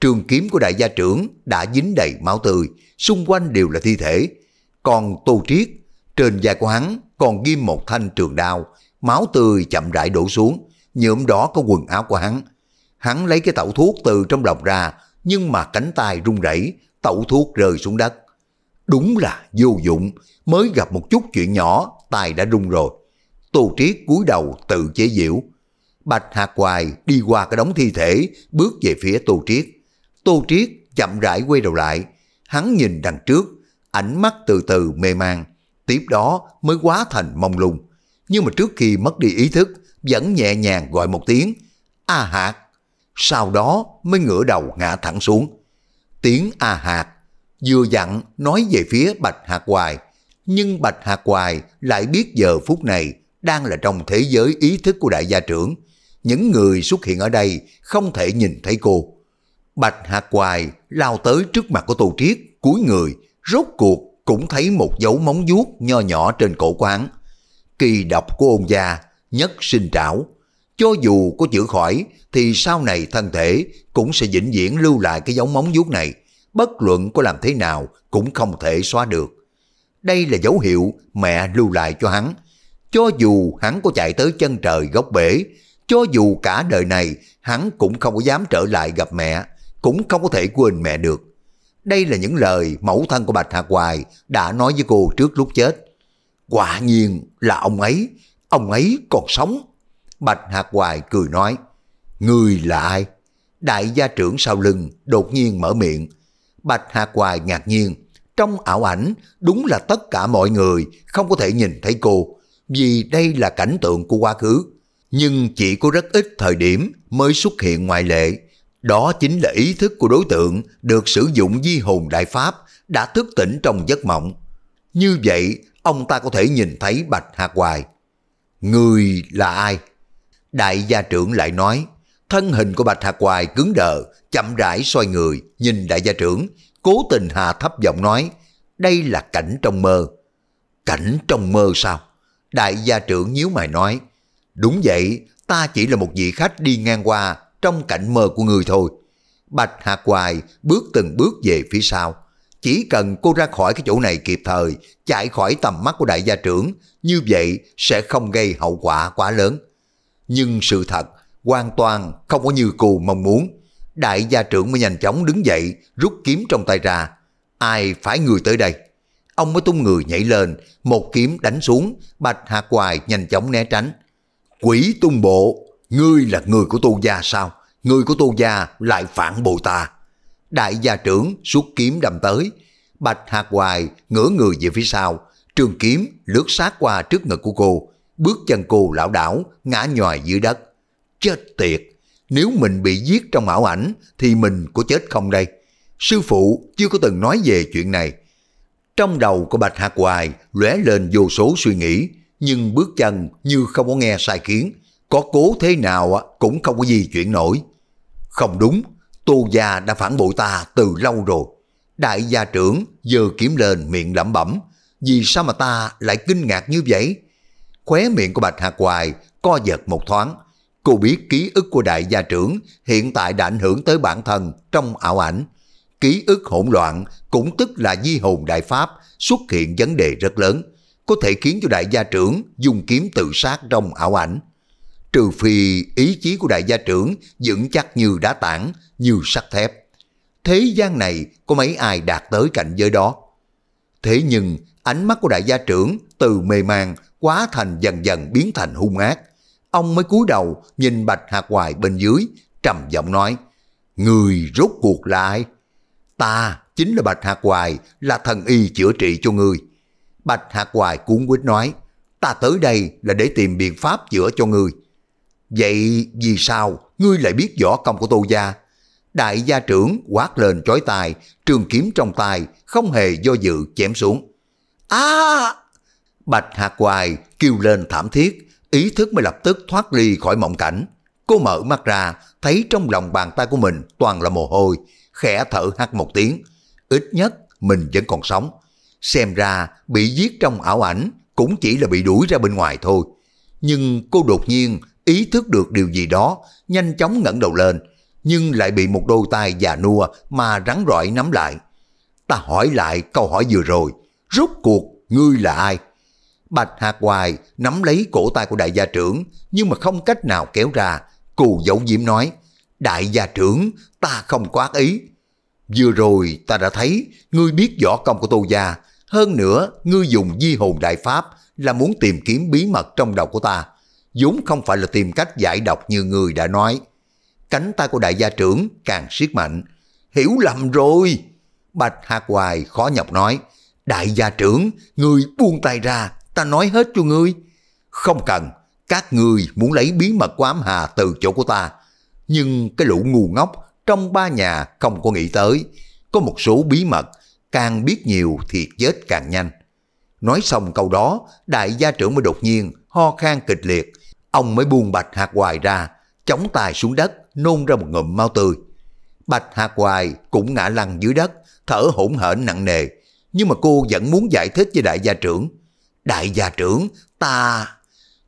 Speaker 1: Trường kiếm của đại gia trưởng đã dính đầy máu tươi, xung quanh đều là thi thể. Còn Tô Triết, trên da của hắn còn ghim một thanh trường đao, máu tươi chậm rãi đổ xuống, nhuộm đỏ có quần áo của hắn. Hắn lấy cái tẩu thuốc từ trong lòng ra, nhưng mà cánh tay run rẩy tẩu thuốc rơi xuống đất. Đúng là vô dụng, mới gặp một chút chuyện nhỏ, tài đã rung rồi. Tô Triết cúi đầu tự chế giễu. Bạch Hạc Hoài đi qua cái đống thi thể, bước về phía Tô Triết. Tô Triết chậm rãi quay đầu lại, hắn nhìn đằng trước, ánh mắt từ từ mê man, tiếp đó mới quá thành mông lung. Nhưng mà trước khi mất đi ý thức, vẫn nhẹ nhàng gọi một tiếng, A Hạc, sau đó mới ngửa đầu ngã thẳng xuống tiếng A hạc vừa dặn nói về phía Bạch Hạc Hoài, nhưng Bạch Hạc Hoài lại biết giờ phút này đang là trong thế giới ý thức của đại gia trưởng. Những người xuất hiện ở đây không thể nhìn thấy cô. Bạch Hạc Hoài lao tới trước mặt của Tô Triết, cúi người, rốt cuộc cũng thấy một dấu móng vuốt nho nhỏ trên cổ quán. Kỳ độc của ông già, nhất sinh trảo, cho dù có chữa khỏi thì sau này thân thể cũng sẽ vĩnh viễn lưu lại cái dấu móng vuốt này, bất luận có làm thế nào cũng không thể xóa được. Đây là dấu hiệu mẹ lưu lại cho hắn. Cho dù hắn có chạy tới chân trời góc bể, cho dù cả đời này hắn cũng không có dám trở lại gặp mẹ, cũng không có thể quên mẹ được. Đây là những lời mẫu thân của Bạch Hạc Hoài đã nói với cô trước lúc chết. Quả nhiên là ông ấy, ông ấy còn sống Bạch Hạc Hoài cười nói, Người là ai? Đại gia trưởng sau lưng đột nhiên mở miệng. Bạch Hạc Hoài ngạc nhiên, trong ảo ảnh đúng là tất cả mọi người không có thể nhìn thấy cô, vì đây là cảnh tượng của quá khứ. Nhưng chỉ có rất ít thời điểm mới xuất hiện ngoại lệ. Đó chính là ý thức của đối tượng được sử dụng di hồn đại pháp đã thức tỉnh trong giấc mộng. Như vậy, ông ta có thể nhìn thấy Bạch Hạc Hoài. Người là ai? Đại gia trưởng lại nói, thân hình của Bạch Hạc Hoài cứng đờ, chậm rãi xoay người, nhìn đại gia trưởng, cố tình hạ thấp giọng nói, đây là cảnh trong mơ. Cảnh trong mơ sao? Đại gia trưởng nhíu mày nói, đúng vậy, ta chỉ là một vị khách đi ngang qua trong cảnh mơ của người thôi. Bạch Hạc Hoài bước từng bước về phía sau. Chỉ cần cô ra khỏi cái chỗ này kịp thời, chạy khỏi tầm mắt của đại gia trưởng, như vậy sẽ không gây hậu quả quá lớn nhưng sự thật hoàn toàn không có như cù mong muốn. Đại gia trưởng mới nhanh chóng đứng dậy, rút kiếm trong tay ra. Ai phải người tới đây? Ông mới tung người nhảy lên, một kiếm đánh xuống, bạch hạt hoài nhanh chóng né tránh. Quỷ tung bộ, ngươi là người của tu gia sao? Người của tu gia lại phản bội ta. Đại gia trưởng xuất kiếm đâm tới, bạch hạt hoài ngửa người về phía sau, trường kiếm lướt sát qua trước ngực của cô, bước chân cô lão đảo, ngã nhòi dưới đất. Chết tiệt, nếu mình bị giết trong ảo ảnh thì mình có chết không đây? Sư phụ chưa có từng nói về chuyện này. Trong đầu của Bạch Hạc Hoài lóe lên vô số suy nghĩ, nhưng bước chân như không có nghe sai khiến, có cố thế nào cũng không có gì chuyển nổi. Không đúng, Tô Gia đã phản bội ta từ lâu rồi. Đại gia trưởng giơ kiếm lên miệng lẩm bẩm, vì sao mà ta lại kinh ngạc như vậy? khóe miệng của Bạch Hạc Hoài co giật một thoáng. Cô biết ký ức của đại gia trưởng hiện tại đã ảnh hưởng tới bản thân trong ảo ảnh. Ký ức hỗn loạn cũng tức là di hồn đại pháp xuất hiện vấn đề rất lớn, có thể khiến cho đại gia trưởng dùng kiếm tự sát trong ảo ảnh. Trừ phi ý chí của đại gia trưởng vững chắc như đá tảng, như sắt thép. Thế gian này có mấy ai đạt tới cảnh giới đó? Thế nhưng ánh mắt của đại gia trưởng từ mê mang quá thành dần dần biến thành hung ác. Ông mới cúi đầu nhìn Bạch Hạc Hoài bên dưới, trầm giọng nói, Người rốt cuộc là ai? Ta chính là Bạch Hạc Hoài, là thần y chữa trị cho người. Bạch Hạc Hoài cuốn quýt nói, ta tới đây là để tìm biện pháp chữa cho người. Vậy vì sao ngươi lại biết võ công của Tô Gia? Đại gia trưởng quát lên chói tai, trường kiếm trong tay, không hề do dự chém xuống. a à, Bạch Hạc Hoài kêu lên thảm thiết, ý thức mới lập tức thoát ly khỏi mộng cảnh. Cô mở mắt ra, thấy trong lòng bàn tay của mình toàn là mồ hôi, khẽ thở hắt một tiếng. Ít nhất mình vẫn còn sống. Xem ra bị giết trong ảo ảnh cũng chỉ là bị đuổi ra bên ngoài thôi. Nhưng cô đột nhiên ý thức được điều gì đó, nhanh chóng ngẩng đầu lên, nhưng lại bị một đôi tay già nua mà rắn rỏi nắm lại. Ta hỏi lại câu hỏi vừa rồi, rốt cuộc ngươi là ai? Bạch Hạc Hoài nắm lấy cổ tay của đại gia trưởng, nhưng mà không cách nào kéo ra, cù dấu diễm nói, đại gia trưởng, ta không quá ác ý. Vừa rồi ta đã thấy, ngươi biết võ công của tô gia, hơn nữa ngươi dùng di hồn đại pháp là muốn tìm kiếm bí mật trong đầu của ta, vốn không phải là tìm cách giải độc như người đã nói. Cánh tay của đại gia trưởng càng siết mạnh, hiểu lầm rồi. Bạch Hạc Hoài khó nhọc nói, đại gia trưởng, ngươi buông tay ra, ta nói hết cho ngươi. Không cần, các ngươi muốn lấy bí mật của ám hà từ chỗ của ta. Nhưng cái lũ ngu ngốc trong ba nhà không có nghĩ tới. Có một số bí mật, càng biết nhiều thì chết càng nhanh. Nói xong câu đó, đại gia trưởng mới đột nhiên ho khan kịch liệt. Ông mới buông bạch hạt hoài ra, chống tài xuống đất, nôn ra một ngụm mau tươi. Bạch hạt hoài cũng ngã lăn dưới đất, thở hổn hển nặng nề. Nhưng mà cô vẫn muốn giải thích với đại gia trưởng đại gia trưởng, ta...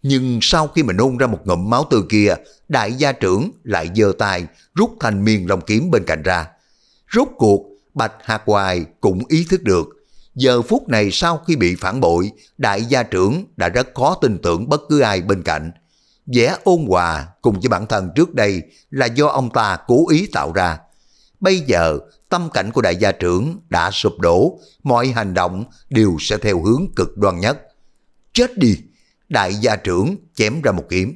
Speaker 1: Nhưng sau khi mà nôn ra một ngụm máu tươi kia, đại gia trưởng lại giơ tay rút thành miên long kiếm bên cạnh ra. Rốt cuộc, Bạch Hạc Hoài cũng ý thức được. Giờ phút này sau khi bị phản bội, đại gia trưởng đã rất khó tin tưởng bất cứ ai bên cạnh. vẻ ôn hòa cùng với bản thân trước đây là do ông ta cố ý tạo ra. Bây giờ, tâm cảnh của đại gia trưởng đã sụp đổ, mọi hành động đều sẽ theo hướng cực đoan nhất chết đi. Đại gia trưởng chém ra một kiếm.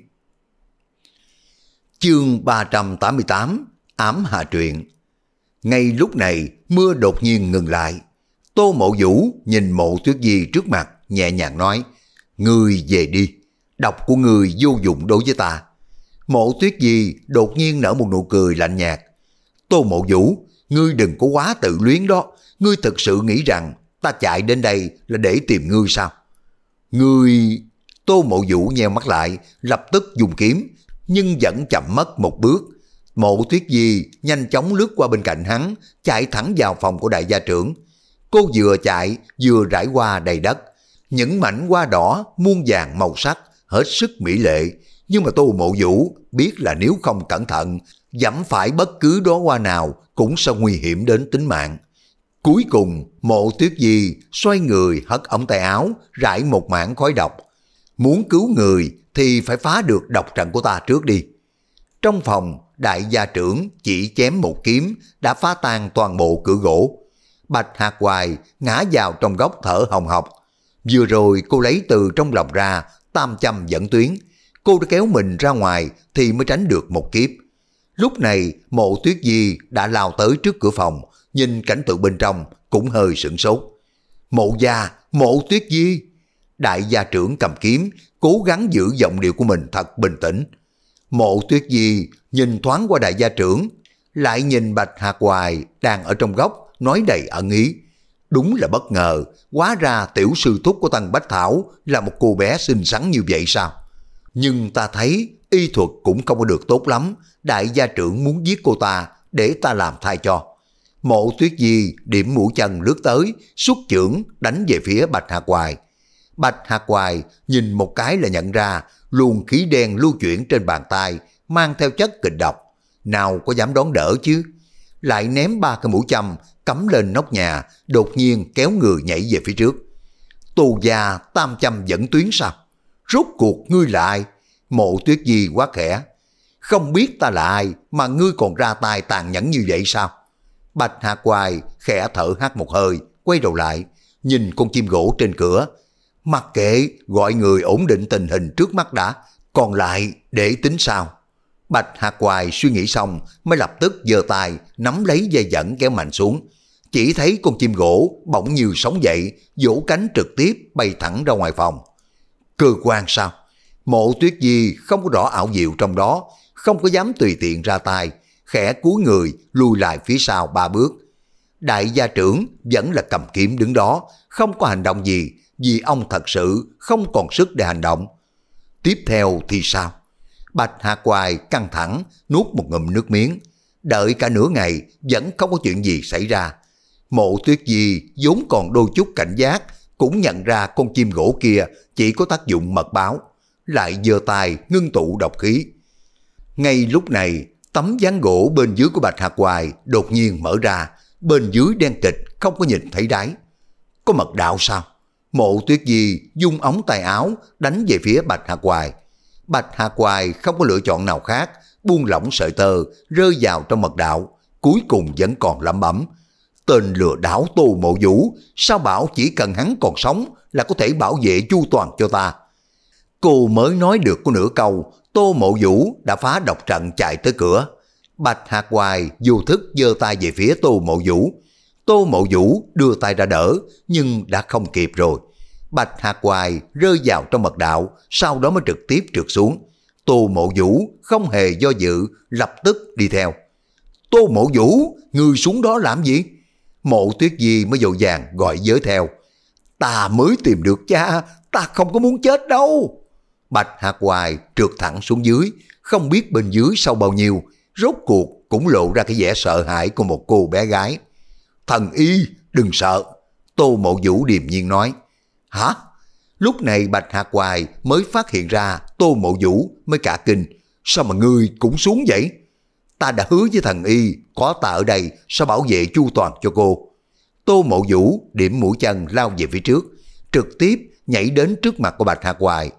Speaker 1: Chương 388 Ám Hà Truyện Ngay lúc này mưa đột nhiên ngừng lại. Tô Mộ Vũ nhìn mộ tuyết di trước mặt nhẹ nhàng nói Người về đi, độc của người vô dụng đối với ta. Mộ tuyết di đột nhiên nở một nụ cười lạnh nhạt. Tô Mộ Vũ, ngươi đừng có quá tự luyến đó. Ngươi thực sự nghĩ rằng ta chạy đến đây là để tìm ngươi sao? Người... Tô Mộ Vũ nheo mắt lại, lập tức dùng kiếm, nhưng vẫn chậm mất một bước. Mộ Tuyết Di nhanh chóng lướt qua bên cạnh hắn, chạy thẳng vào phòng của đại gia trưởng. Cô vừa chạy, vừa rải qua đầy đất. Những mảnh hoa đỏ, muôn vàng màu sắc, hết sức mỹ lệ. Nhưng mà Tô Mộ Vũ biết là nếu không cẩn thận, dẫm phải bất cứ đó hoa nào cũng sẽ nguy hiểm đến tính mạng. Cuối cùng, mộ tuyết di xoay người hất ống tay áo, rải một mảng khói độc. Muốn cứu người thì phải phá được độc trận của ta trước đi. Trong phòng, đại gia trưởng chỉ chém một kiếm đã phá tan toàn bộ cửa gỗ. Bạch Hạc Hoài ngã vào trong góc thở hồng hộc. Vừa rồi cô lấy từ trong lòng ra tam châm dẫn tuyến. Cô đã kéo mình ra ngoài thì mới tránh được một kiếp. Lúc này mộ tuyết di đã lao tới trước cửa phòng, nhìn cảnh tượng bên trong cũng hơi sửng sốt. Mộ gia, mộ tuyết di. Đại gia trưởng cầm kiếm, cố gắng giữ giọng điệu của mình thật bình tĩnh. Mộ tuyết di nhìn thoáng qua đại gia trưởng, lại nhìn bạch hạt hoài đang ở trong góc, nói đầy ẩn ý. Đúng là bất ngờ, quá ra tiểu sư thúc của Tăng Bách Thảo là một cô bé xinh xắn như vậy sao? Nhưng ta thấy y thuật cũng không có được tốt lắm, đại gia trưởng muốn giết cô ta để ta làm thay cho. Mộ tuyết di điểm mũi chân lướt tới, xuất trưởng đánh về phía Bạch Hạc Hoài. Bạch Hạc Hoài nhìn một cái là nhận ra luồng khí đen lưu chuyển trên bàn tay mang theo chất kịch độc. Nào có dám đón đỡ chứ? Lại ném ba cái mũi châm cắm lên nóc nhà, đột nhiên kéo người nhảy về phía trước. Tù gia tam châm dẫn tuyến sao? rút cuộc ngươi lại. Mộ tuyết di quá khẽ. Không biết ta là ai mà ngươi còn ra tay tàn nhẫn như vậy sao? Bạch Hạ Quài khẽ thở hát một hơi, quay đầu lại, nhìn con chim gỗ trên cửa. Mặc kệ gọi người ổn định tình hình trước mắt đã, còn lại để tính sao. Bạch Hạ Quài suy nghĩ xong mới lập tức giơ tay nắm lấy dây dẫn kéo mạnh xuống. Chỉ thấy con chim gỗ bỗng nhiều sóng dậy, vỗ cánh trực tiếp bay thẳng ra ngoài phòng. Cơ quan sao? Mộ tuyết di không có rõ ảo diệu trong đó, không có dám tùy tiện ra tay, khẽ cúi người lùi lại phía sau ba bước. Đại gia trưởng vẫn là cầm kiếm đứng đó, không có hành động gì vì ông thật sự không còn sức để hành động. Tiếp theo thì sao? Bạch Hạ Quài căng thẳng, nuốt một ngụm nước miếng. Đợi cả nửa ngày vẫn không có chuyện gì xảy ra. Mộ tuyết di vốn còn đôi chút cảnh giác, cũng nhận ra con chim gỗ kia chỉ có tác dụng mật báo. Lại giơ tay ngưng tụ độc khí. Ngay lúc này Tấm ván gỗ bên dưới của Bạch Hạc Hoài đột nhiên mở ra, bên dưới đen kịch không có nhìn thấy đáy. Có mật đạo sao? Mộ tuyết di dung ống tay áo đánh về phía Bạch Hạc Hoài. Bạch Hạc Hoài không có lựa chọn nào khác, buông lỏng sợi tơ, rơi vào trong mật đạo, cuối cùng vẫn còn lẩm bẩm. Tên lừa đảo tô mộ vũ, sao bảo chỉ cần hắn còn sống là có thể bảo vệ chu toàn cho ta. Cô mới nói được có nửa câu, Tô Mộ Vũ đã phá độc trận chạy tới cửa. Bạch Hạc Hoài dù thức giơ tay về phía Tô Mộ Vũ. Tô Mộ Vũ đưa tay ra đỡ, nhưng đã không kịp rồi. Bạch Hạc Hoài rơi vào trong mật đạo, sau đó mới trực tiếp trượt xuống. Tô Mộ Vũ không hề do dự, lập tức đi theo. Tô Mộ Vũ, người xuống đó làm gì? Mộ Tuyết Di mới dội vàng gọi giới theo. Ta mới tìm được cha, ta không có muốn chết đâu. Bạch Hạc Hoài trượt thẳng xuống dưới, không biết bên dưới sâu bao nhiêu, rốt cuộc cũng lộ ra cái vẻ sợ hãi của một cô bé gái. Thần y, đừng sợ, Tô Mộ Vũ điềm nhiên nói. Hả? Lúc này Bạch Hạc Hoài mới phát hiện ra Tô Mộ Vũ mới cả kinh. Sao mà ngươi cũng xuống vậy? Ta đã hứa với thần y, có ta ở đây sẽ bảo vệ chu toàn cho cô. Tô Mộ Vũ điểm mũi chân lao về phía trước, trực tiếp nhảy đến trước mặt của Bạch Hạc Hoài,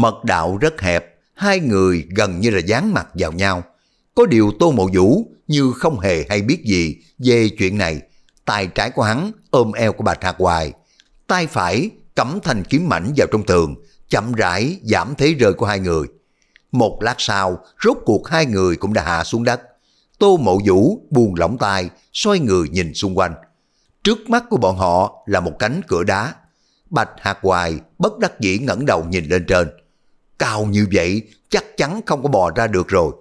Speaker 1: mật đạo rất hẹp, hai người gần như là dán mặt vào nhau. Có điều Tô Mộ Vũ như không hề hay biết gì về chuyện này. Tay trái của hắn ôm eo của bà Thạc Hoài, tay phải cắm thành kiếm mảnh vào trong tường, chậm rãi giảm thế rơi của hai người. Một lát sau, rốt cuộc hai người cũng đã hạ xuống đất. Tô Mộ Vũ buồn lỏng tay, xoay người nhìn xung quanh. Trước mắt của bọn họ là một cánh cửa đá. Bạch Hạc Hoài bất đắc dĩ ngẩng đầu nhìn lên trên cao như vậy chắc chắn không có bò ra được rồi.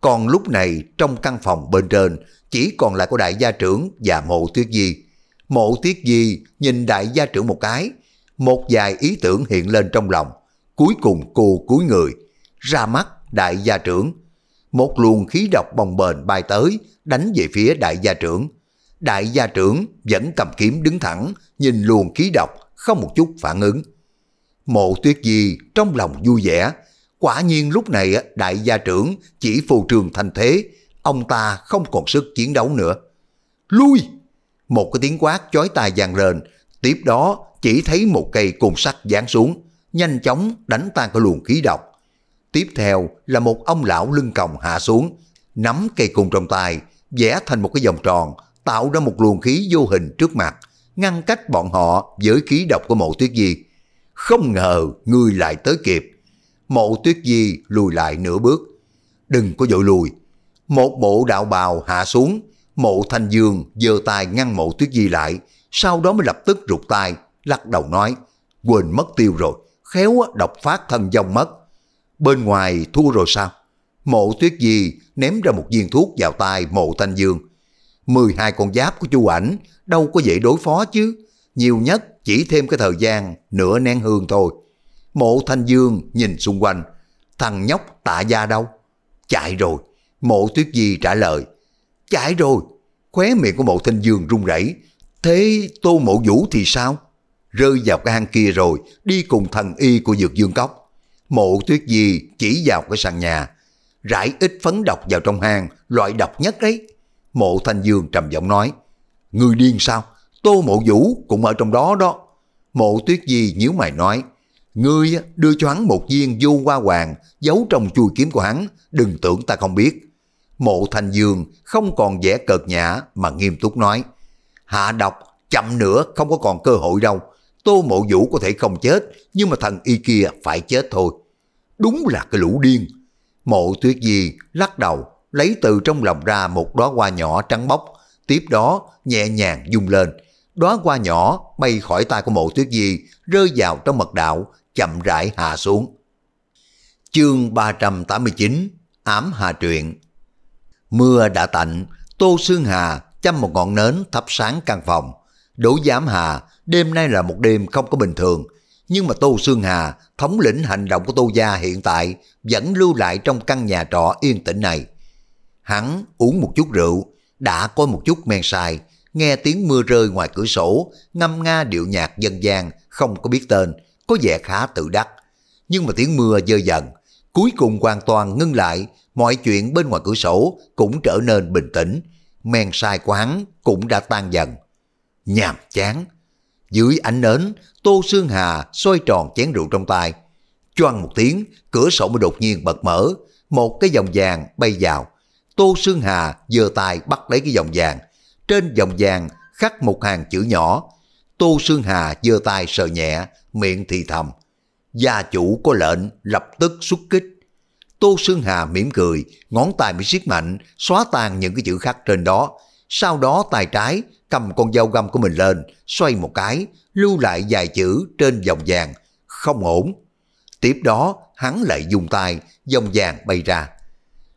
Speaker 1: Còn lúc này trong căn phòng bên trên chỉ còn lại có đại gia trưởng và mộ tuyết di. Mộ tuyết di nhìn đại gia trưởng một cái, một vài ý tưởng hiện lên trong lòng. Cuối cùng cô cúi người, ra mắt đại gia trưởng. Một luồng khí độc bồng bềnh bay tới, đánh về phía đại gia trưởng. Đại gia trưởng vẫn cầm kiếm đứng thẳng, nhìn luồng khí độc, không một chút phản ứng. Mộ tuyết di trong lòng vui vẻ, quả nhiên lúc này đại gia trưởng chỉ phù trường thành thế, ông ta không còn sức chiến đấu nữa. Lui! Một cái tiếng quát chói tai vàng rền, tiếp đó chỉ thấy một cây côn sắt giáng xuống, nhanh chóng đánh tan cái luồng khí độc. Tiếp theo là một ông lão lưng còng hạ xuống, nắm cây côn trong tay, vẽ thành một cái vòng tròn, tạo ra một luồng khí vô hình trước mặt, ngăn cách bọn họ với khí độc của mộ tuyết di không ngờ ngươi lại tới kịp. Mộ tuyết di lùi lại nửa bước. Đừng có dội lùi. Một bộ đạo bào hạ xuống, mộ thanh dương giơ tay ngăn mộ tuyết di lại, sau đó mới lập tức rụt tay, lắc đầu nói, quên mất tiêu rồi, khéo độc phát thân dòng mất. Bên ngoài thua rồi sao? Mộ tuyết di ném ra một viên thuốc vào tay mộ thanh dương. 12 con giáp của chu ảnh đâu có dễ đối phó chứ, nhiều nhất chỉ thêm cái thời gian nửa nén hương thôi. Mộ Thanh Dương nhìn xung quanh, thằng nhóc tạ gia đâu? Chạy rồi, mộ tuyết di trả lời. Chạy rồi, khóe miệng của mộ Thanh Dương run rẩy. Thế tô mộ vũ thì sao? Rơi vào cái hang kia rồi, đi cùng thần y của dược dương cốc. Mộ tuyết di chỉ vào cái sàn nhà, rải ít phấn độc vào trong hang, loại độc nhất đấy. Mộ Thanh Dương trầm giọng nói, Người điên sao? Tô Mộ Vũ cũng ở trong đó đó. Mộ Tuyết Di nhíu mày nói, ngươi đưa cho hắn một viên vô hoa hoàng giấu trong chuôi kiếm của hắn, đừng tưởng ta không biết. Mộ Thành Dương không còn vẻ cợt nhã mà nghiêm túc nói, hạ độc chậm nữa không có còn cơ hội đâu. Tô Mộ Vũ có thể không chết, nhưng mà thần y kia phải chết thôi. Đúng là cái lũ điên. Mộ Tuyết Di lắc đầu, lấy từ trong lòng ra một đóa hoa nhỏ trắng bóc, tiếp đó nhẹ nhàng dung lên, đóa hoa nhỏ bay khỏi tay của mộ tuyết di, rơi vào trong mật đạo, chậm rãi hạ xuống. Chương 389 Ám Hà Truyện Mưa đã tạnh, Tô Sương Hà chăm một ngọn nến thắp sáng căn phòng. đủ Giám Hà, đêm nay là một đêm không có bình thường, nhưng mà Tô Sương Hà, thống lĩnh hành động của Tô Gia hiện tại, vẫn lưu lại trong căn nhà trọ yên tĩnh này. Hắn uống một chút rượu, đã có một chút men say, nghe tiếng mưa rơi ngoài cửa sổ, ngâm nga điệu nhạc dân gian, không có biết tên, có vẻ khá tự đắc. Nhưng mà tiếng mưa dơ dần, cuối cùng hoàn toàn ngưng lại, mọi chuyện bên ngoài cửa sổ cũng trở nên bình tĩnh, men sai của hắn cũng đã tan dần. Nhàm chán, dưới ánh nến, Tô Sương Hà xoay tròn chén rượu trong tay. Choang một tiếng, cửa sổ mới đột nhiên bật mở, một cái dòng vàng bay vào. Tô Sương Hà giơ tay bắt lấy cái dòng vàng, trên dòng vàng khắc một hàng chữ nhỏ. Tô Sương Hà giơ tay sờ nhẹ, miệng thì thầm. Gia chủ có lệnh lập tức xuất kích. Tô Sương Hà mỉm cười, ngón tay bị siết mạnh, xóa tan những cái chữ khắc trên đó. Sau đó tay trái cầm con dao găm của mình lên, xoay một cái, lưu lại vài chữ trên dòng vàng. Không ổn. Tiếp đó, hắn lại dùng tay, dòng vàng bay ra.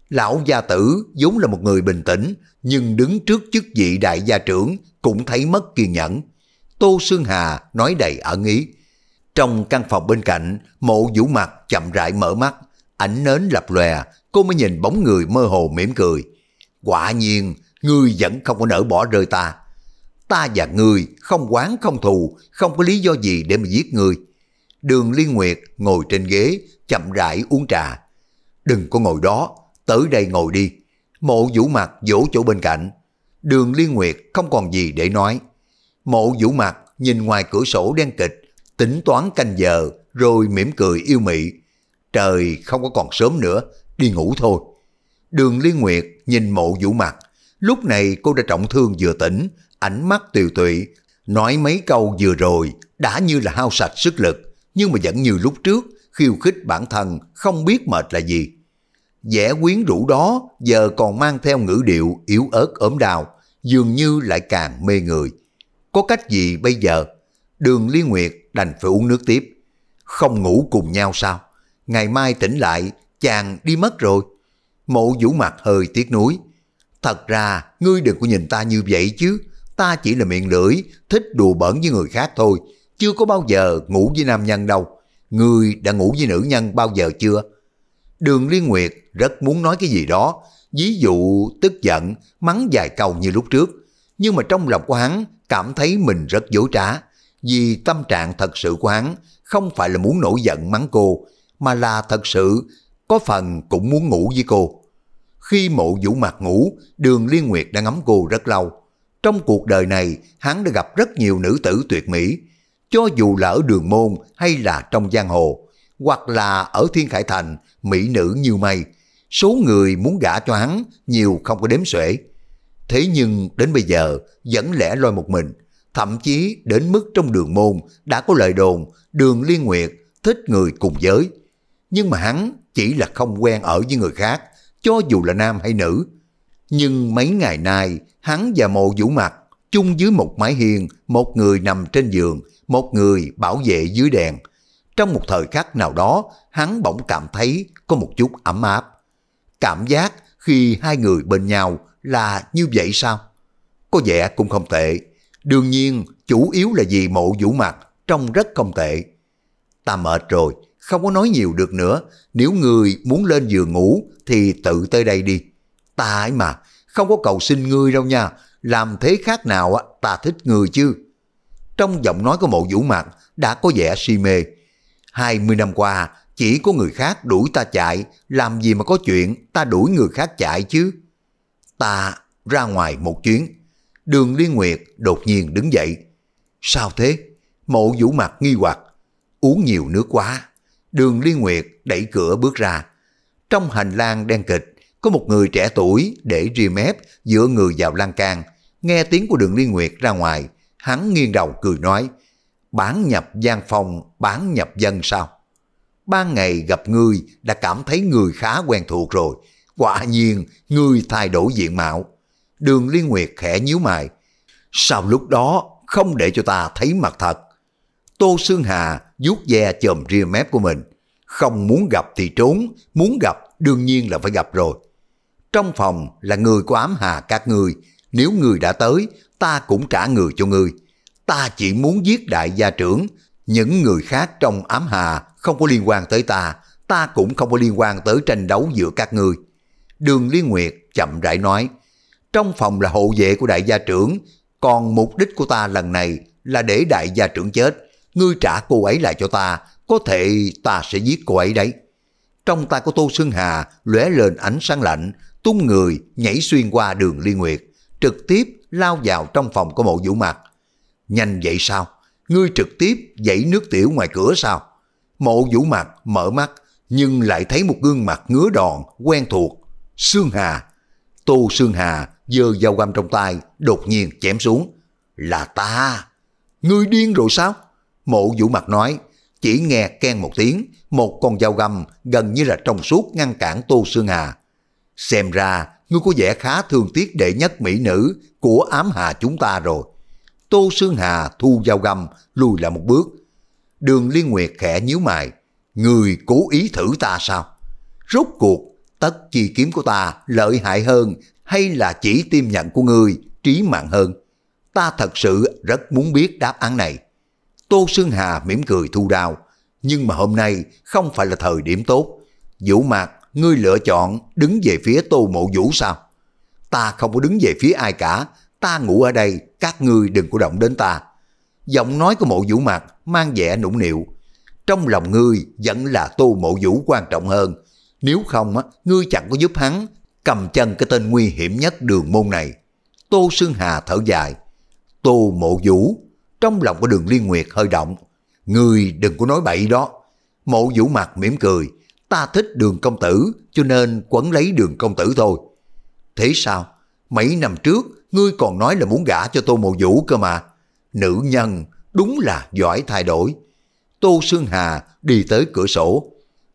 Speaker 1: Lão gia tử vốn là một người bình tĩnh, nhưng đứng trước chức vị đại gia trưởng cũng thấy mất kiên nhẫn. Tô Sương Hà nói đầy ẩn ý. Trong căn phòng bên cạnh, mộ vũ mặt chậm rãi mở mắt, ảnh nến lập lòe, cô mới nhìn bóng người mơ hồ mỉm cười. Quả nhiên, ngươi vẫn không có nỡ bỏ rơi ta. Ta và ngươi không quán không thù, không có lý do gì để mà giết ngươi. Đường Liên Nguyệt ngồi trên ghế, chậm rãi uống trà. Đừng có ngồi đó, tới đây ngồi đi. Mộ vũ mặt vỗ chỗ bên cạnh. Đường liên nguyệt không còn gì để nói. Mộ vũ mặt nhìn ngoài cửa sổ đen kịch, tính toán canh giờ rồi mỉm cười yêu mị. Trời không có còn sớm nữa, đi ngủ thôi. Đường liên nguyệt nhìn mộ vũ mặt. Lúc này cô đã trọng thương vừa tỉnh, ánh mắt tiều tụy, nói mấy câu vừa rồi đã như là hao sạch sức lực, nhưng mà vẫn như lúc trước, khiêu khích bản thân không biết mệt là gì vẻ quyến rũ đó giờ còn mang theo ngữ điệu yếu ớt ốm đào dường như lại càng mê người. Có cách gì bây giờ? Đường Liên Nguyệt đành phải uống nước tiếp. Không ngủ cùng nhau sao? Ngày mai tỉnh lại, chàng đi mất rồi. Mộ vũ mặt hơi tiếc nuối. Thật ra, ngươi đừng có nhìn ta như vậy chứ. Ta chỉ là miệng lưỡi, thích đùa bỡn với người khác thôi. Chưa có bao giờ ngủ với nam nhân đâu. Ngươi đã ngủ với nữ nhân bao giờ chưa? Đường Liên Nguyệt rất muốn nói cái gì đó, ví dụ tức giận, mắng dài câu như lúc trước. Nhưng mà trong lòng của hắn cảm thấy mình rất dối trá, vì tâm trạng thật sự của hắn không phải là muốn nổi giận mắng cô, mà là thật sự có phần cũng muốn ngủ với cô. Khi mộ vũ mặt ngủ, đường Liên Nguyệt đã ngắm cô rất lâu. Trong cuộc đời này, hắn đã gặp rất nhiều nữ tử tuyệt mỹ. Cho dù là ở đường môn hay là trong giang hồ, hoặc là ở Thiên Khải Thành mỹ nữ như mây, số người muốn gả cho hắn nhiều không có đếm xuể. Thế nhưng đến bây giờ vẫn lẻ loi một mình, thậm chí đến mức trong đường môn đã có lời đồn đường liên nguyệt thích người cùng giới. Nhưng mà hắn chỉ là không quen ở với người khác, cho dù là nam hay nữ. Nhưng mấy ngày nay, hắn và mộ vũ mặt, chung dưới một mái hiên, một người nằm trên giường, một người bảo vệ dưới đèn, trong một thời khắc nào đó, hắn bỗng cảm thấy có một chút ấm áp. Cảm giác khi hai người bên nhau là như vậy sao? Có vẻ cũng không tệ. Đương nhiên, chủ yếu là vì mộ vũ mặt trông rất không tệ. Ta mệt rồi, không có nói nhiều được nữa. Nếu người muốn lên giường ngủ thì tự tới đây đi. Ta ấy mà, không có cầu xin ngươi đâu nha. Làm thế khác nào ta thích người chứ. Trong giọng nói của mộ vũ mặt đã có vẻ si mê. 20 năm qua, chỉ có người khác đuổi ta chạy, làm gì mà có chuyện ta đuổi người khác chạy chứ. Ta ra ngoài một chuyến. Đường Liên Nguyệt đột nhiên đứng dậy. Sao thế? Mộ vũ mặt nghi hoặc. Uống nhiều nước quá. Đường Liên Nguyệt đẩy cửa bước ra. Trong hành lang đen kịch, có một người trẻ tuổi để ria mép giữa người vào lan can. Nghe tiếng của đường Liên Nguyệt ra ngoài, hắn nghiêng đầu cười nói, Bán nhập gian phòng, bán nhập dân sao? Ban ngày gặp người đã cảm thấy người khá quen thuộc rồi. Quả nhiên, người thay đổi diện mạo. Đường Liên Nguyệt khẽ nhíu mày. Sao lúc đó không để cho ta thấy mặt thật? Tô Sương Hà vuốt ve chòm ria mép của mình. Không muốn gặp thì trốn, muốn gặp đương nhiên là phải gặp rồi. Trong phòng là người của ám hà các người, nếu người đã tới, ta cũng trả người cho người ta chỉ muốn giết đại gia trưởng, những người khác trong ám hà không có liên quan tới ta, ta cũng không có liên quan tới tranh đấu giữa các ngươi. Đường Liên Nguyệt chậm rãi nói, trong phòng là hộ vệ của đại gia trưởng, còn mục đích của ta lần này là để đại gia trưởng chết, ngươi trả cô ấy lại cho ta, có thể ta sẽ giết cô ấy đấy. Trong tay của Tô sương Hà lóe lên ánh sáng lạnh, tung người nhảy xuyên qua đường Liên Nguyệt, trực tiếp lao vào trong phòng của mộ vũ mặt, Nhanh vậy sao? Ngươi trực tiếp dãy nước tiểu ngoài cửa sao? Mộ vũ mặt mở mắt nhưng lại thấy một gương mặt ngứa đòn quen thuộc. Sương Hà. Tô Sương Hà giơ dao găm trong tay đột nhiên chém xuống. Là ta. Ngươi điên rồi sao? Mộ vũ mặt nói chỉ nghe ken một tiếng, một con dao găm gần như là trong suốt ngăn cản Tô Sương Hà. Xem ra, ngươi có vẻ khá thương tiếc đệ nhất mỹ nữ của ám hà chúng ta rồi. Tô Sương Hà thu dao găm, lùi lại một bước. Đường Liên Nguyệt khẽ nhíu mày, người cố ý thử ta sao? Rốt cuộc, tất chi kiếm của ta lợi hại hơn hay là chỉ tiêm nhận của người trí mạng hơn? Ta thật sự rất muốn biết đáp án này. Tô Sương Hà mỉm cười thu đao, nhưng mà hôm nay không phải là thời điểm tốt. Vũ Mạc, ngươi lựa chọn đứng về phía Tô Mộ Vũ sao? Ta không có đứng về phía ai cả, ta ngủ ở đây, các ngươi đừng có động đến ta. Giọng nói của mộ vũ mặt mang vẻ nũng nịu. Trong lòng ngươi vẫn là tô mộ vũ quan trọng hơn. Nếu không, á, ngươi chẳng có giúp hắn cầm chân cái tên nguy hiểm nhất đường môn này. Tô Sương Hà thở dài. Tô mộ vũ, trong lòng của đường liên nguyệt hơi động. Ngươi đừng có nói bậy đó. Mộ vũ mặt mỉm cười. Ta thích đường công tử, cho nên quấn lấy đường công tử thôi. Thế sao? Mấy năm trước, ngươi còn nói là muốn gả cho Tô Mộ Vũ cơ mà. Nữ nhân đúng là giỏi thay đổi. Tô Sương Hà đi tới cửa sổ.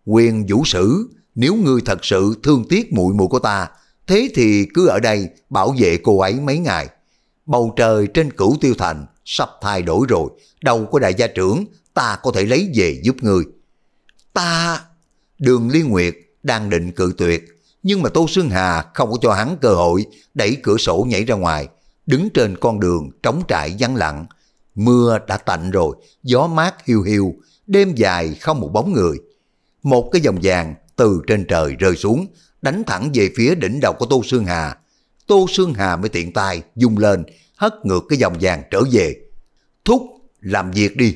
Speaker 1: Quyền vũ sử, nếu ngươi thật sự thương tiếc muội muội của ta, thế thì cứ ở đây bảo vệ cô ấy mấy ngày. Bầu trời trên cửu tiêu thành sắp thay đổi rồi, đâu có đại gia trưởng, ta có thể lấy về giúp ngươi. Ta... Đường Liên Nguyệt đang định cự tuyệt, nhưng mà Tô Sương Hà không có cho hắn cơ hội đẩy cửa sổ nhảy ra ngoài, đứng trên con đường trống trải vắng lặng. Mưa đã tạnh rồi, gió mát hiu hiu, đêm dài không một bóng người. Một cái dòng vàng từ trên trời rơi xuống, đánh thẳng về phía đỉnh đầu của Tô Sương Hà. Tô Sương Hà mới tiện tay dung lên, hất ngược cái dòng vàng trở về. Thúc, làm việc đi.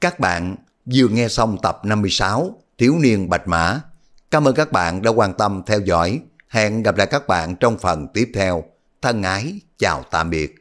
Speaker 1: Các bạn vừa nghe xong tập 56 Thiếu niên Bạch Mã Cảm ơn các bạn đã quan tâm theo dõi. Hẹn gặp lại các bạn trong phần tiếp theo. Thân ái, chào tạm biệt.